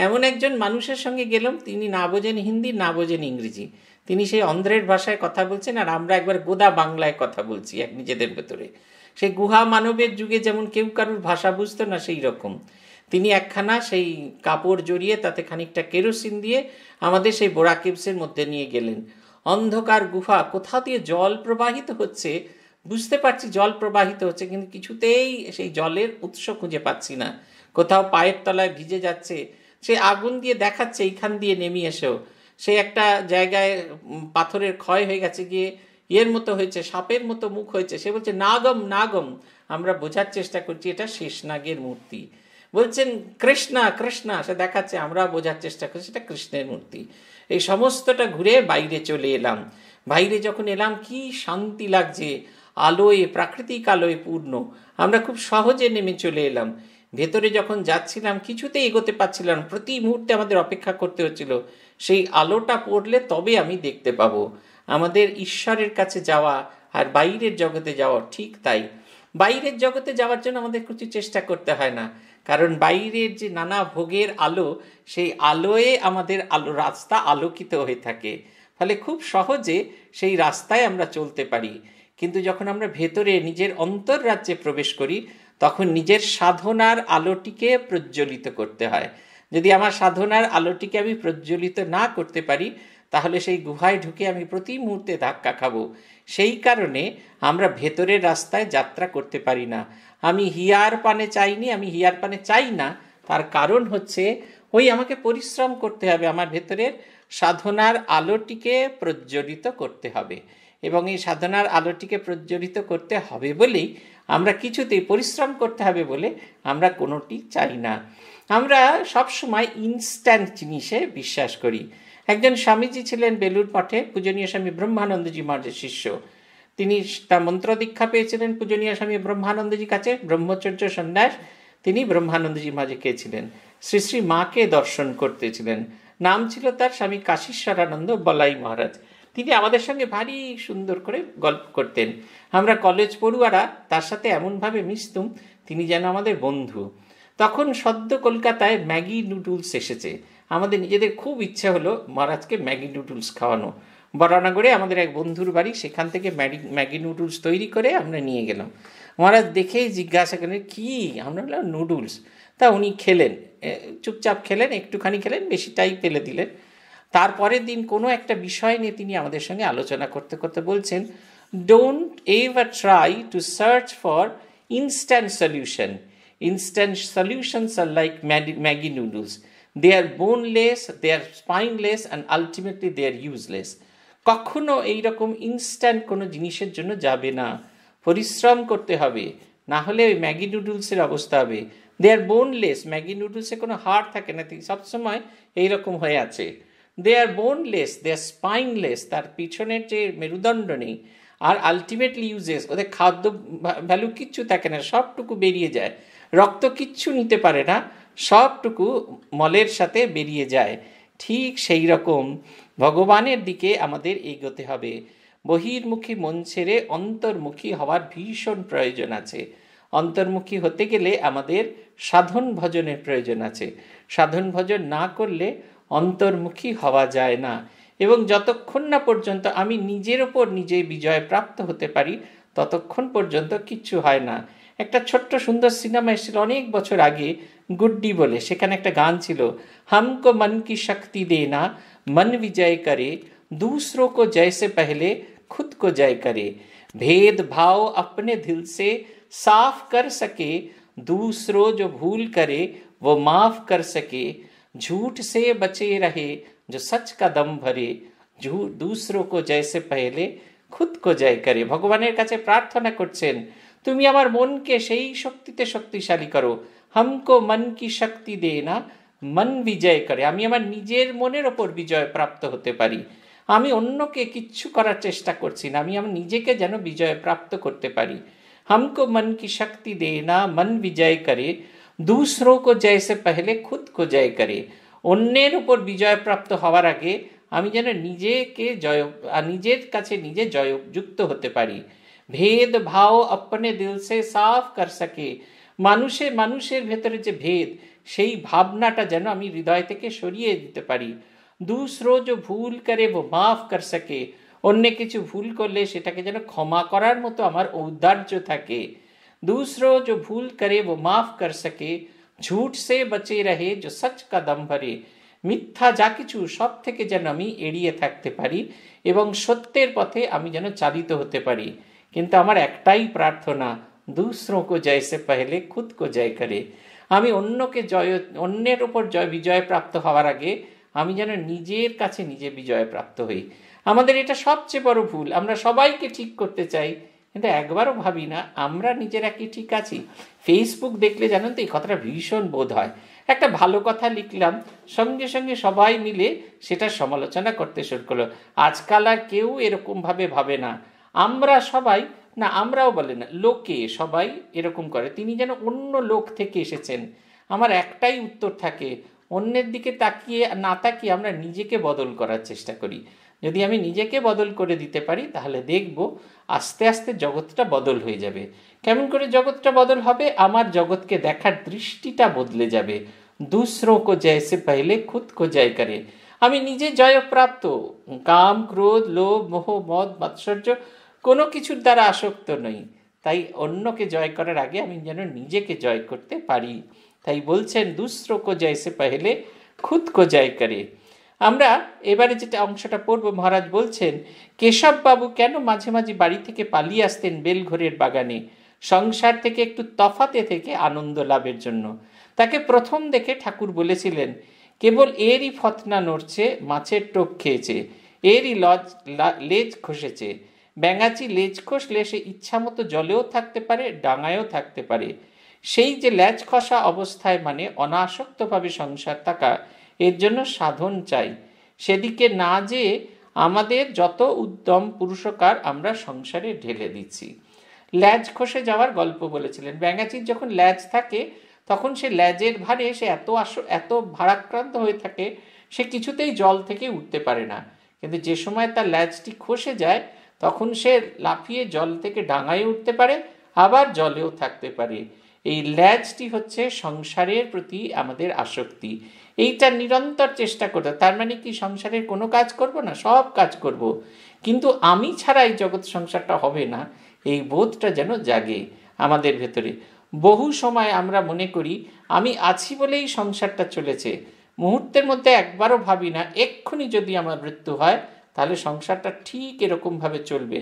এমন একজন মানুষের সঙ্গে গেলাম তিনি না বোঝেন হিন্দি না বোঝেন ইংরেজি তিনি সেই অন্ধ্রের ভাষায় কথা বলছেন আর আমরা একবার গোদা বাংলায় কথা বলছি এক নিজেদের ভেতরে সেই গুহা মানবের যুগে যেমন কেউ কারুর ভাষা বুঝতো না সেই রকম তিনি একখানা সেই কাপড় জড়িয়ে তাতে খানিকটা কেরোসিন দিয়ে আমাদের সেই বোরাকিবসের মধ্যে নিয়ে গেলেন অন্ধকার গুহা কোথা দিয়ে জল প্রবাহিত হচ্ছে বুঝতে পারছি জল প্রবাহিত হচ্ছে কিন্তু কিছুতেই সেই জলের উৎস খুঁজে পাচ্ছি না কোথাও পায়ের তলায় ভিজে যাচ্ছে সে আগুন দিয়ে দেখাচ্ছে এইখান দিয়ে নেমে এসেও সে একটা জায়গায় পাথরের ক্ষয় হয়ে গেছে গিয়ে ইয়ের মতো হয়েছে সাপের মতো মুখ হয়েছে সে বলছে নাগম নাগম আমরা বোঝার চেষ্টা করছি এটা শেষ নাগের মূর্তি বলছেন কৃষ্ণা কৃষ্ণা সে দেখাচ্ছে আমরা বোঝার চেষ্টা করছি এটা কৃষ্ণের মূর্তি এই সমস্তটা ঘুরে বাইরে চলে এলাম বাইরে যখন এলাম কি শান্তি লাগছে আলোয় প্রাকৃতিক আলোয় পূর্ণ আমরা খুব সহজে নেমে চলে এলাম ভেতরে যখন যাচ্ছিলাম কিছুতেই এগোতে পারছিলাম প্রতি মুহূর্তে আমাদের অপেক্ষা করতে হচ্ছিল সেই আলোটা পড়লে তবে আমি দেখতে পাবো আমাদের ঈশ্বরের কাছে যাওয়া আর বাইরের জগতে যাওয়া ঠিক তাই বাইরের জগতে যাওয়ার জন্য আমাদের কিছু চেষ্টা করতে হয় না কারণ বাইরের যে নানা ভোগের আলো সেই আলোয়ে আমাদের আলো রাস্তা আলোকিত হয়ে থাকে ফলে খুব সহজে সেই রাস্তায় আমরা চলতে পারি কিন্তু যখন আমরা ভেতরে নিজের অন্তর রাজ্যে প্রবেশ করি তখন নিজের সাধনার আলোটিকে প্রজ্বলিত করতে হয় যদি আমার সাধনার আলোটিকে আমি প্রজ্বলিত না করতে পারি তাহলে সেই গুহায় ঢুকে আমি প্রতি মুহূর্তে ধাক্কা খাব সেই কারণে আমরা ভেতরের রাস্তায় যাত্রা করতে পারি না আমি হিয়ার পানে চাইনি আমি হিয়ার পানে চাই না তার কারণ হচ্ছে ওই আমাকে পরিশ্রম করতে হবে আমার ভেতরের সাধনার আলোটিকে প্রজ্বলিত করতে হবে এবং এই সাধনার আলোটিকে প্রজ্বলিত করতে হবে বলেই আমরা কিছুতেই পরিশ্রম করতে হবে বলে আমরা কোনোটি চাই না আমরা সবসময় ইনস্ট্যান্ট জিনিসে বিশ্বাস করি একজন স্বামীজি ছিলেন বেলুর মঠে পূজনীয় স্বামী ব্রহ্মানন্দজি মঠের শিষ্য তিনি তা মন্ত্র দীক্ষা পেয়েছিলেন পূজনীয় স্বামী ব্রহ্মানন্দজির কাছে ব্রহ্মচর্য সন্ন্যাস তিনি ব্রহ্মানন্দজির মাঝে খেয়েছিলেন শ্রী শ্রী মাকে দর্শন করতেছিলেন নাম ছিল তার স্বামী কাশীশ্বরানন্দ বলাই মহারাজ তিনি আমাদের সঙ্গে ভারী সুন্দর করে গল্প করতেন আমরা কলেজ পড়ুয়ারা তার সাথে এমনভাবে মিশতুম তিনি যেন আমাদের বন্ধু তখন সদ্য কলকাতায় ম্যাগি নুডলস এসেছে আমাদের নিজেদের খুব ইচ্ছা হলো মহারাজকে ম্যাগি নুডলস খাওয়ানো বরানগরে আমাদের এক বন্ধুর বাড়ি সেখান থেকে ম্যাগি ম্যাগি নুডলস তৈরি করে আমরা নিয়ে গেলাম মহারাজ দেখে জিজ্ঞাসা করেন কী আমরা বললাম নুডলস তা উনি খেলেন চুপচাপ খেলেন একটুখানি খেলেন বেশিটাই ফেলে দিলেন তারপরের দিন কোনো একটা বিষয় নিয়ে তিনি আমাদের সঙ্গে আলোচনা করতে করতে বলছেন don't ever try to search for instant solution Instant solutions are like Maggi noodles. They are boneless, they are spineless, and ultimately they are useless. কখনো এইরকম ইনস্ট্যান্ট কোনো জিনিসের জন্য যাবে না পরিশ্রম করতে হবে না হলে ওই ম্যাগি নুডলসের অবস্থা হবে দে আর বোনলেস ম্যাগি নুডলসে কোনো হাড় থাকে না সবসময় এইরকম হয়ে আছে দে আর বোনলেস দে আর স্পাইনলেস তার পিছনের যে মেরুদণ্ড নেই আর আলটিমেটলি ইউজেস ওদের খাদ্য ভ্যালু কিচ্ছু থাকে না সবটুকু বেরিয়ে যায় রক্ত কিচ্ছু নিতে পারে না সবটুকু মলের সাথে বেরিয়ে যায় ঠিক সেই রকম ভগবানের দিকে আমাদের এগোতে হবে বহির্মুখী মন ছেড়ে অন্তর্মুখী হওয়ার ভীষণ প্রয়োজন আছে অন্তর্মুখী হতে গেলে আমাদের সাধন ভজনের প্রয়োজন আছে সাধন ভজন না করলে অন্তর্মুখী হওয়া যায় না এবং যতক্ষণ না পর্যন্ত আমি নিজের ওপর নিজে বিজয় প্রাপ্ত হতে পারি ততক্ষণ পর্যন্ত কিচ্ছু হয় না एक छोट सुंदर सिनेमा अनेक অনেক आगे गुड्डी গুড্ডি বলে সেখানে একটা গান मन হামকো মন কি শক্তি দেনা दूसरों को जय से पहले खुद को जय करे भेदभाव अपने दिल से साफ कर सके दूसरों जो भूल करे वो माफ कर सके झूठ से बचे रहे जो सच का दम भरे झूठ दूसरों को जय से पहले खुद को जय करे भगवान का प्रार्थना कर তুমি আমার মনকে সেই শক্তিতে শক্তিশালী করো হামকো মন কি শক্তি দে না মন বিজয় করে আমি আমার নিজের মনের ওপর বিজয় প্রাপ্ত হতে পারি আমি অন্যকে কিচ্ছু করার চেষ্টা করছি না আমি আমার নিজেকে যেন বিজয় প্রাপ্ত করতে পারি হামকো মন কি শক্তি দেয় না মন বিজয় করে को কো से पहले खुद को जय করে অন্যের উপর বিজয় প্রাপ্ত হওয়ার আগে আমি যেন নিজেকে জয় নিজের কাছে নিজে জয়যুক্ত হতে পারি ভেদভাব अपने দিল সে সাফ কর সকে মানুষে মানুষের ভেতরে যে ভেদ সেই ভাবনাটা যেন আমি হৃদয় থেকে সরিয়ে দিতে পারি দুসরো যে ভুল করে ও মাফ কর সকে অন্য কিছু ভুল করলে সেটাকে যেন ক্ষমা করার মতো আমার ঔদার্য থাকে দুসরো যে ভুল করে ও মাফ কর সকে ঝুট সে বচে রহে যে সচ কদম ভরে মিথ্যা যা কিছু সব থেকে যেন আমি এড়িয়ে থাকতে পারি এবং সত্যের পথে আমি যেন চালিত হতে পারি কিন্তু আমার একটাই প্রার্থনা দুসরোকে জয় সে পেহলে খুদকে জয় করে আমি অন্যকে জয় অন্যের ওপর জয় বিজয় প্রাপ্ত হওয়ার আগে আমি যেন নিজের কাছে নিজে বিজয় প্রাপ্ত হই আমাদের এটা সবচেয়ে বড় ভুল আমরা সবাইকে ঠিক করতে চাই কিন্তু একবারও ভাবি না আমরা নিজেরা কি ঠিক আছি ফেসবুক দেখলে জানেন তো এই কথাটা ভীষণ বোধ হয় একটা ভালো কথা লিখলাম সঙ্গে সঙ্গে সবাই মিলে সেটা সমালোচনা করতে শুরু করলো আজকাল আর কেউ এরকমভাবে ভাবে না আমরা সবাই না আমরাও বলে না লোকে সবাই এরকম করে তিনি যেন অন্য লোক থেকে এসেছেন আমার একটাই উত্তর থাকে অন্যের দিকে তাকিয়ে না তাকিয়ে আমরা নিজেকে বদল করার চেষ্টা করি যদি আমি নিজেকে বদল করে দিতে পারি তাহলে দেখব আস্তে আস্তে জগৎটা বদল হয়ে যাবে কেমন করে জগৎটা বদল হবে আমার জগৎকে দেখার দৃষ্টিটা বদলে যাবে দুসরো কো জয় সে পহলে খুদ কো জয় করে আমি নিজে জয়প্রাপ্ত কাম ক্রোধ লোভ মোহ মদ মাৎসর্য কোনো কিছুর দ্বারা আসক্ত নই তাই অন্যকে জয় করার আগে আমি যেন নিজেকে জয় করতে পারি তাই বলছেন দুস্র কো জয়সে পাহলে খুদ কো জয় করে আমরা এবারে যেটা অংশটা পড়ব মহারাজ বলছেন কেশববাবু কেন মাঝে মাঝে বাড়ি থেকে পালিয়ে আসতেন বেলঘরের বাগানে সংসার থেকে একটু তফাতে থেকে আনন্দ লাভের জন্য তাকে প্রথম দেখে ঠাকুর বলেছিলেন কেবল এরই ফতনা নড়ছে মাছের টোপ খেয়েছে এরই লজ লেজ খসেছে ব্যাঙাচি লেজ খসলে সে ইচ্ছামতো জলেও থাকতে পারে ডাঙায়ও থাকতে পারে সেই যে ল্যাজ খসা অবস্থায় মানে অনাসক্তভাবে সংসার থাকা এর জন্য সাধন চাই সেদিকে না যে আমাদের যত উদ্যম পুরুষকার আমরা সংসারে ঢেলে দিচ্ছি ল্যাজ খসে যাওয়ার গল্প বলেছিলেন ব্যাঙাচির যখন ল্যাজ থাকে তখন সে ল্যাজের ভারে সে এত আস এত ভারাক্রান্ত হয়ে থাকে সে কিছুতেই জল থেকে উঠতে পারে না কিন্তু যে সময় তার ল্যাজটি খসে যায় তখন সে লাফিয়ে জল থেকে ডাঙায় উঠতে পারে আবার জলেও থাকতে পারে এই ল্যাজটি হচ্ছে সংসারের প্রতি আমাদের আসক্তি এইটা নিরন্তর চেষ্টা করতে তার মানে কি সংসারের কোনো কাজ করব না সব কাজ করব। কিন্তু আমি ছাড়া এই জগৎ সংসারটা হবে না এই বোধটা যেন জাগে আমাদের ভেতরে বহু সময় আমরা মনে করি আমি আছি বলেই সংসারটা চলেছে মুহূর্তের মধ্যে একবারও ভাবি না এক্ষুনি যদি আমার মৃত্যু হয় তাহলে সংসারটা ঠিক এরকমভাবে চলবে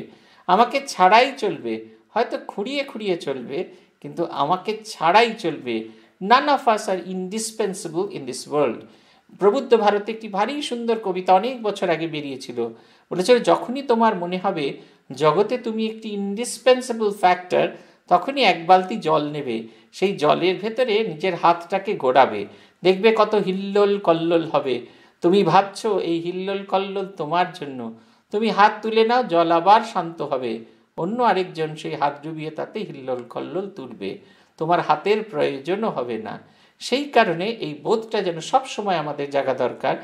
আমাকে ছাড়াই চলবে হয়তো খুঁড়িয়ে খুঁড়িয়ে চলবে কিন্তু আমাকে ছাড়াই চলবে none of us are indispensable in this world প্রবুদ্ধ ভারতে একটি ভারী সুন্দর কবিতা অনেক বছর আগে বেরিয়েছিল বলেছিল যখনই তোমার মনে হবে জগতে তুমি একটি ইনডিসপেন্সেবল ফ্যাক্টর তখনই এক বালতি জল নেবে সেই জলের ভেতরে নিজের হাতটাকে গোড়াবে দেখবে কত হিল্লোল কল্লোল হবে তুমি ভাবছো এই হিল্লোল কল্লোল তোমার জন্য তুমি হাত তুলে নাও জল আবার শান্ত হবে অন্য আরেকজন সেই হাত ডুবিয়ে তাতে হিল্লোল কল্লোল তুলবে তোমার হাতের প্রয়োজনও হবে না সেই কারণে এই বোধটা যেন সবসময় আমাদের জায়গা দরকার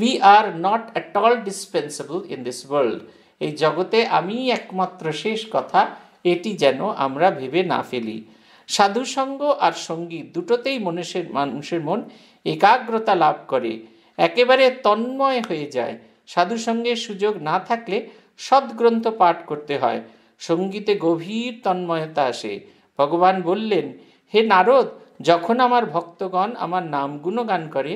we are not at all dispensable in this world এই জগতে আমি একমাত্র শেষ কথা এটি যেন আমরা ভেবে না ফেলি সাধুসঙ্গ আর সঙ্গীত দুটোতেই মানুষের মানুষের মন একাগ্রতা লাভ করে একেবারে তন্ময় হয়ে যায় সাধু সঙ্গে সুযোগ না থাকলে সদ্গ্রন্থ পাঠ করতে হয় সঙ্গীতে গভীর তন্ময়তা আসে ভগবান বললেন হে নারদ যখন আমার ভক্তগণ আমার নাম গুণগান করে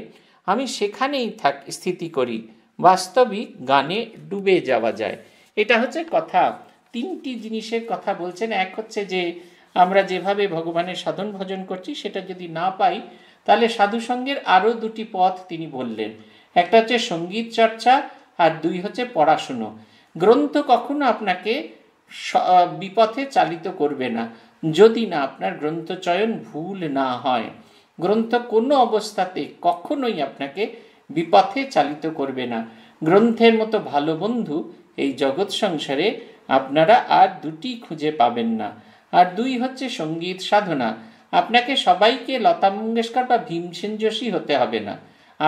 আমি সেখানেই থাক স্থিতি করি বাস্তবিক গানে ডুবে যাওয়া যায় এটা হচ্ছে কথা তিনটি জিনিসের কথা বলছেন এক হচ্ছে যে আমরা যেভাবে ভগবানের সাধন ভজন করছি সেটা যদি না পাই তাহলে সাধুসঙ্গের আরও দুটি পথ তিনি বললেন একটা হচ্ছে সঙ্গীত চর্চা আর দুই হচ্ছে পড়াশুনো গ্রন্থ কখনো আপনাকে বিপথে চালিত করবে না যদি না আপনার গ্রন্থ চয়ন ভুল না হয় গ্রন্থ কোনো অবস্থাতে কখনোই আপনাকে বিপথে চালিত করবে না গ্রন্থের মতো ভালো বন্ধু এই জগৎ সংসারে আপনারা আর দুটি খুঁজে পাবেন না আর দুই হচ্ছে সঙ্গীত সাধনা আপনাকে সবাইকে লতা মঙ্গেশকর বা ভীমসেন যোশী হতে হবে না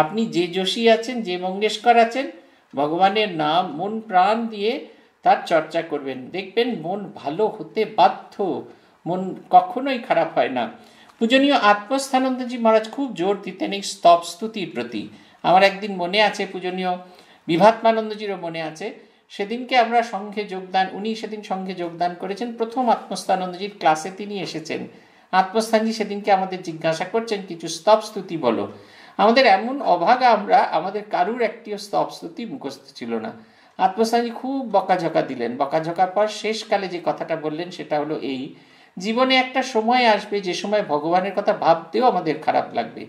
আপনি যে যোশী আছেন যে মঙ্গেশকর আছেন ভগবানের নাম মন প্রাণ দিয়ে তার চর্চা করবেন দেখবেন মন ভালো হতে বাধ্য মন কখনোই খারাপ হয় না পূজনীয় আত্মস্থানন্দজি মহারাজ খুব জোর দিতেন এই স্তব স্তুতির প্রতি আমার একদিন মনে আছে পূজনীয় বিভাত্মানন্দজিরও মনে আছে সেদিনকে আমরা সঙ্গে যোগদান উনি সেদিন সঙ্গে যোগদান করেছেন প্রথম আত্মস্থানন্দজির ক্লাসে তিনি এসেছেন আত্মস্থানজি সেদিনকে আমাদের জিজ্ঞাসা করছেন কিছু স্তব স্তুতি বলো আমাদের এমন অভাগা আমরা আমাদের কারুর একটিও স্তব স্তুতি মুখস্থ ছিল না আত্মস্থানজি খুব বকাঝকা দিলেন বকাঝকার পর শেষকালে যে কথাটা বললেন সেটা হলো এই জীবনে একটা সময় আসবে যে সময় ভগবানের কথা ভাবতেও আমাদের খারাপ লাগবে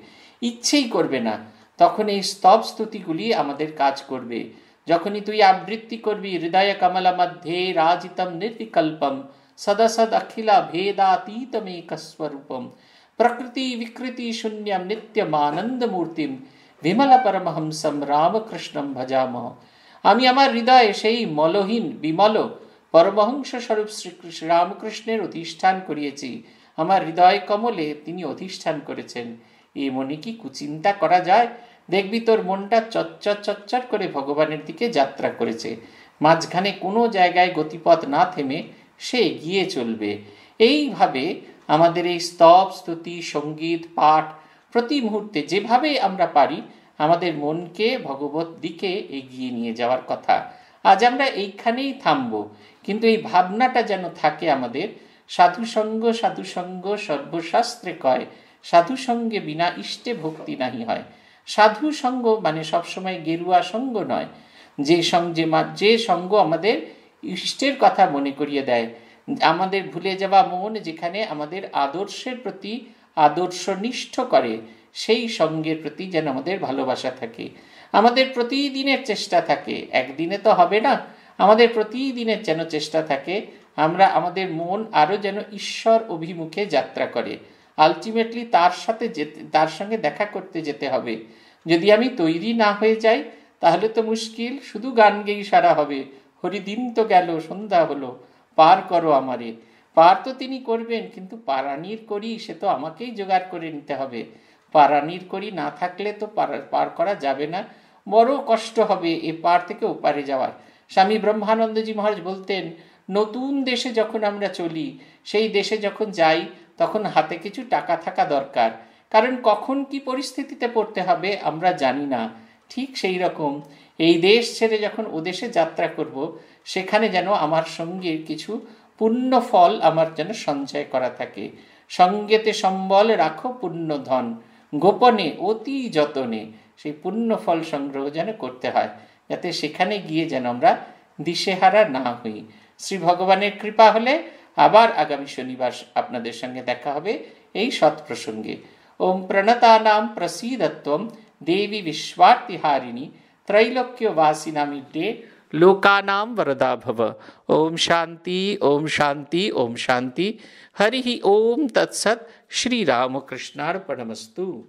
ইচ্ছেই করবে না তখন এই স্তব স্তুতিগুলি আমাদের কাজ করবে যখনই তুই আবৃত্তি করবি হৃদয় কমলা মধ্যে রাজিতম নির্বিকল্পম सदसदखिलभेदातीतमेकस्वरूपं प्रकृतिविकृतिशून्यं नित्यमानन्दमूर्तिं বিমলাপরমহংসম রামকৃষ্ণম ভজামহ আমি আমার হৃদয়ে সেই মলহীন বিমল পরমহংস স্বরূপ শ্রীকৃষ্ণ রামকৃষ্ণের অধিষ্ঠান করিয়েছি আমার হৃদয় কমলে তিনি অধিষ্ঠান করেছেন এ মনে কি কুচিন্তা করা যায় দেখবি তোর মনটা চচ্চর চচ্চর করে ভগবানের দিকে যাত্রা করেছে মাঝখানে কোনো জায়গায় গতিপথ না থেমে সে এগিয়ে চলবে এইভাবে আমাদের এই স্তব স্তুতি সঙ্গীত পাঠ প্রতি মুহূর্তে যেভাবে আমরা পারি আমাদের মনকে ভগবত দিকে এগিয়ে নিয়ে যাওয়ার কথা আজ আমরা এইখানেই থামব কিন্তু এই ভাবনাটা যেন থাকে আমাদের সাধুসঙ্গ সাধুসঙ্গ সর্বশাস্ত্রে কয় সাধুসঙ্গে বিনা ইষ্টে ভক্তি নাহি হয় সাধু সঙ্গ মানে সবসময় গেরুয়া সঙ্গ নয় যে সঙ্গে যে সঙ্গ আমাদের ইষ্টের কথা মনে করিয়ে দেয় আমাদের ভুলে যাওয়া মন যেখানে আমাদের আদর্শের প্রতি আদর্শনিষ্ঠ করে সেই সঙ্গের প্রতি যেন আমাদের ভালোবাসা থাকে আমাদের প্রতিদিনের চেষ্টা থাকে একদিনে তো হবে না আমাদের প্রতিদিনের যেন চেষ্টা থাকে আমরা আমাদের মন আরও যেন ঈশ্বর অভিমুখে যাত্রা করে আলটিমেটলি তার সাথে যেতে তার সঙ্গে দেখা করতে যেতে হবে যদি আমি তৈরি না হয়ে যাই তাহলে তো মুশকিল শুধু গান গেয়েই সারা হবে হরিদিন তো গেল সন্ধ্যা হলো পার করো আমারে পার তো তিনি করবেন কিন্তু পারানির করি সে তো আমাকেই জোগাড় করে নিতে হবে পারানির করি না থাকলে তো পার করা যাবে না বড় কষ্ট হবে এ পার থেকে ওপারে যাওয়ার স্বামী ব্রহ্মানন্দজি মহারাজ বলতেন নতুন দেশে যখন আমরা চলি সেই দেশে যখন যাই তখন হাতে কিছু টাকা থাকা দরকার কারণ কখন কি পরিস্থিতিতে পড়তে হবে আমরা জানি না ঠিক সেই রকম এই দেশ ছেড়ে যখন ওদেশে যাত্রা করব সেখানে যেন আমার সঙ্গে কিছু পূর্ণ ফল আমার যেন সঞ্চয় করা থাকে সঙ্গেতে সম্বল রাখো পূর্ণ ধন গোপনে অতি যতনে সেই পূর্ণ ফল সংগ্রহ যেন করতে হয় যাতে সেখানে গিয়ে যেন আমরা দিশেহারা না হই শ্রী ভগবানের কৃপা হলে আবার আগামী শনিবার আপনাদের সঙ্গে দেখা হবে এই সৎ প্রসঙ্গে ওম প্রণতানাম প্রসিদত্তম দেবী বিশ্বার্তিহারিণী त्रैलोक्यवासी नामिटे लोकानाम वरदा भव ओम शांति ओम शांति ओम शांति हरि ओम तत्सत श्री राम कृष्णार्पणमस्तु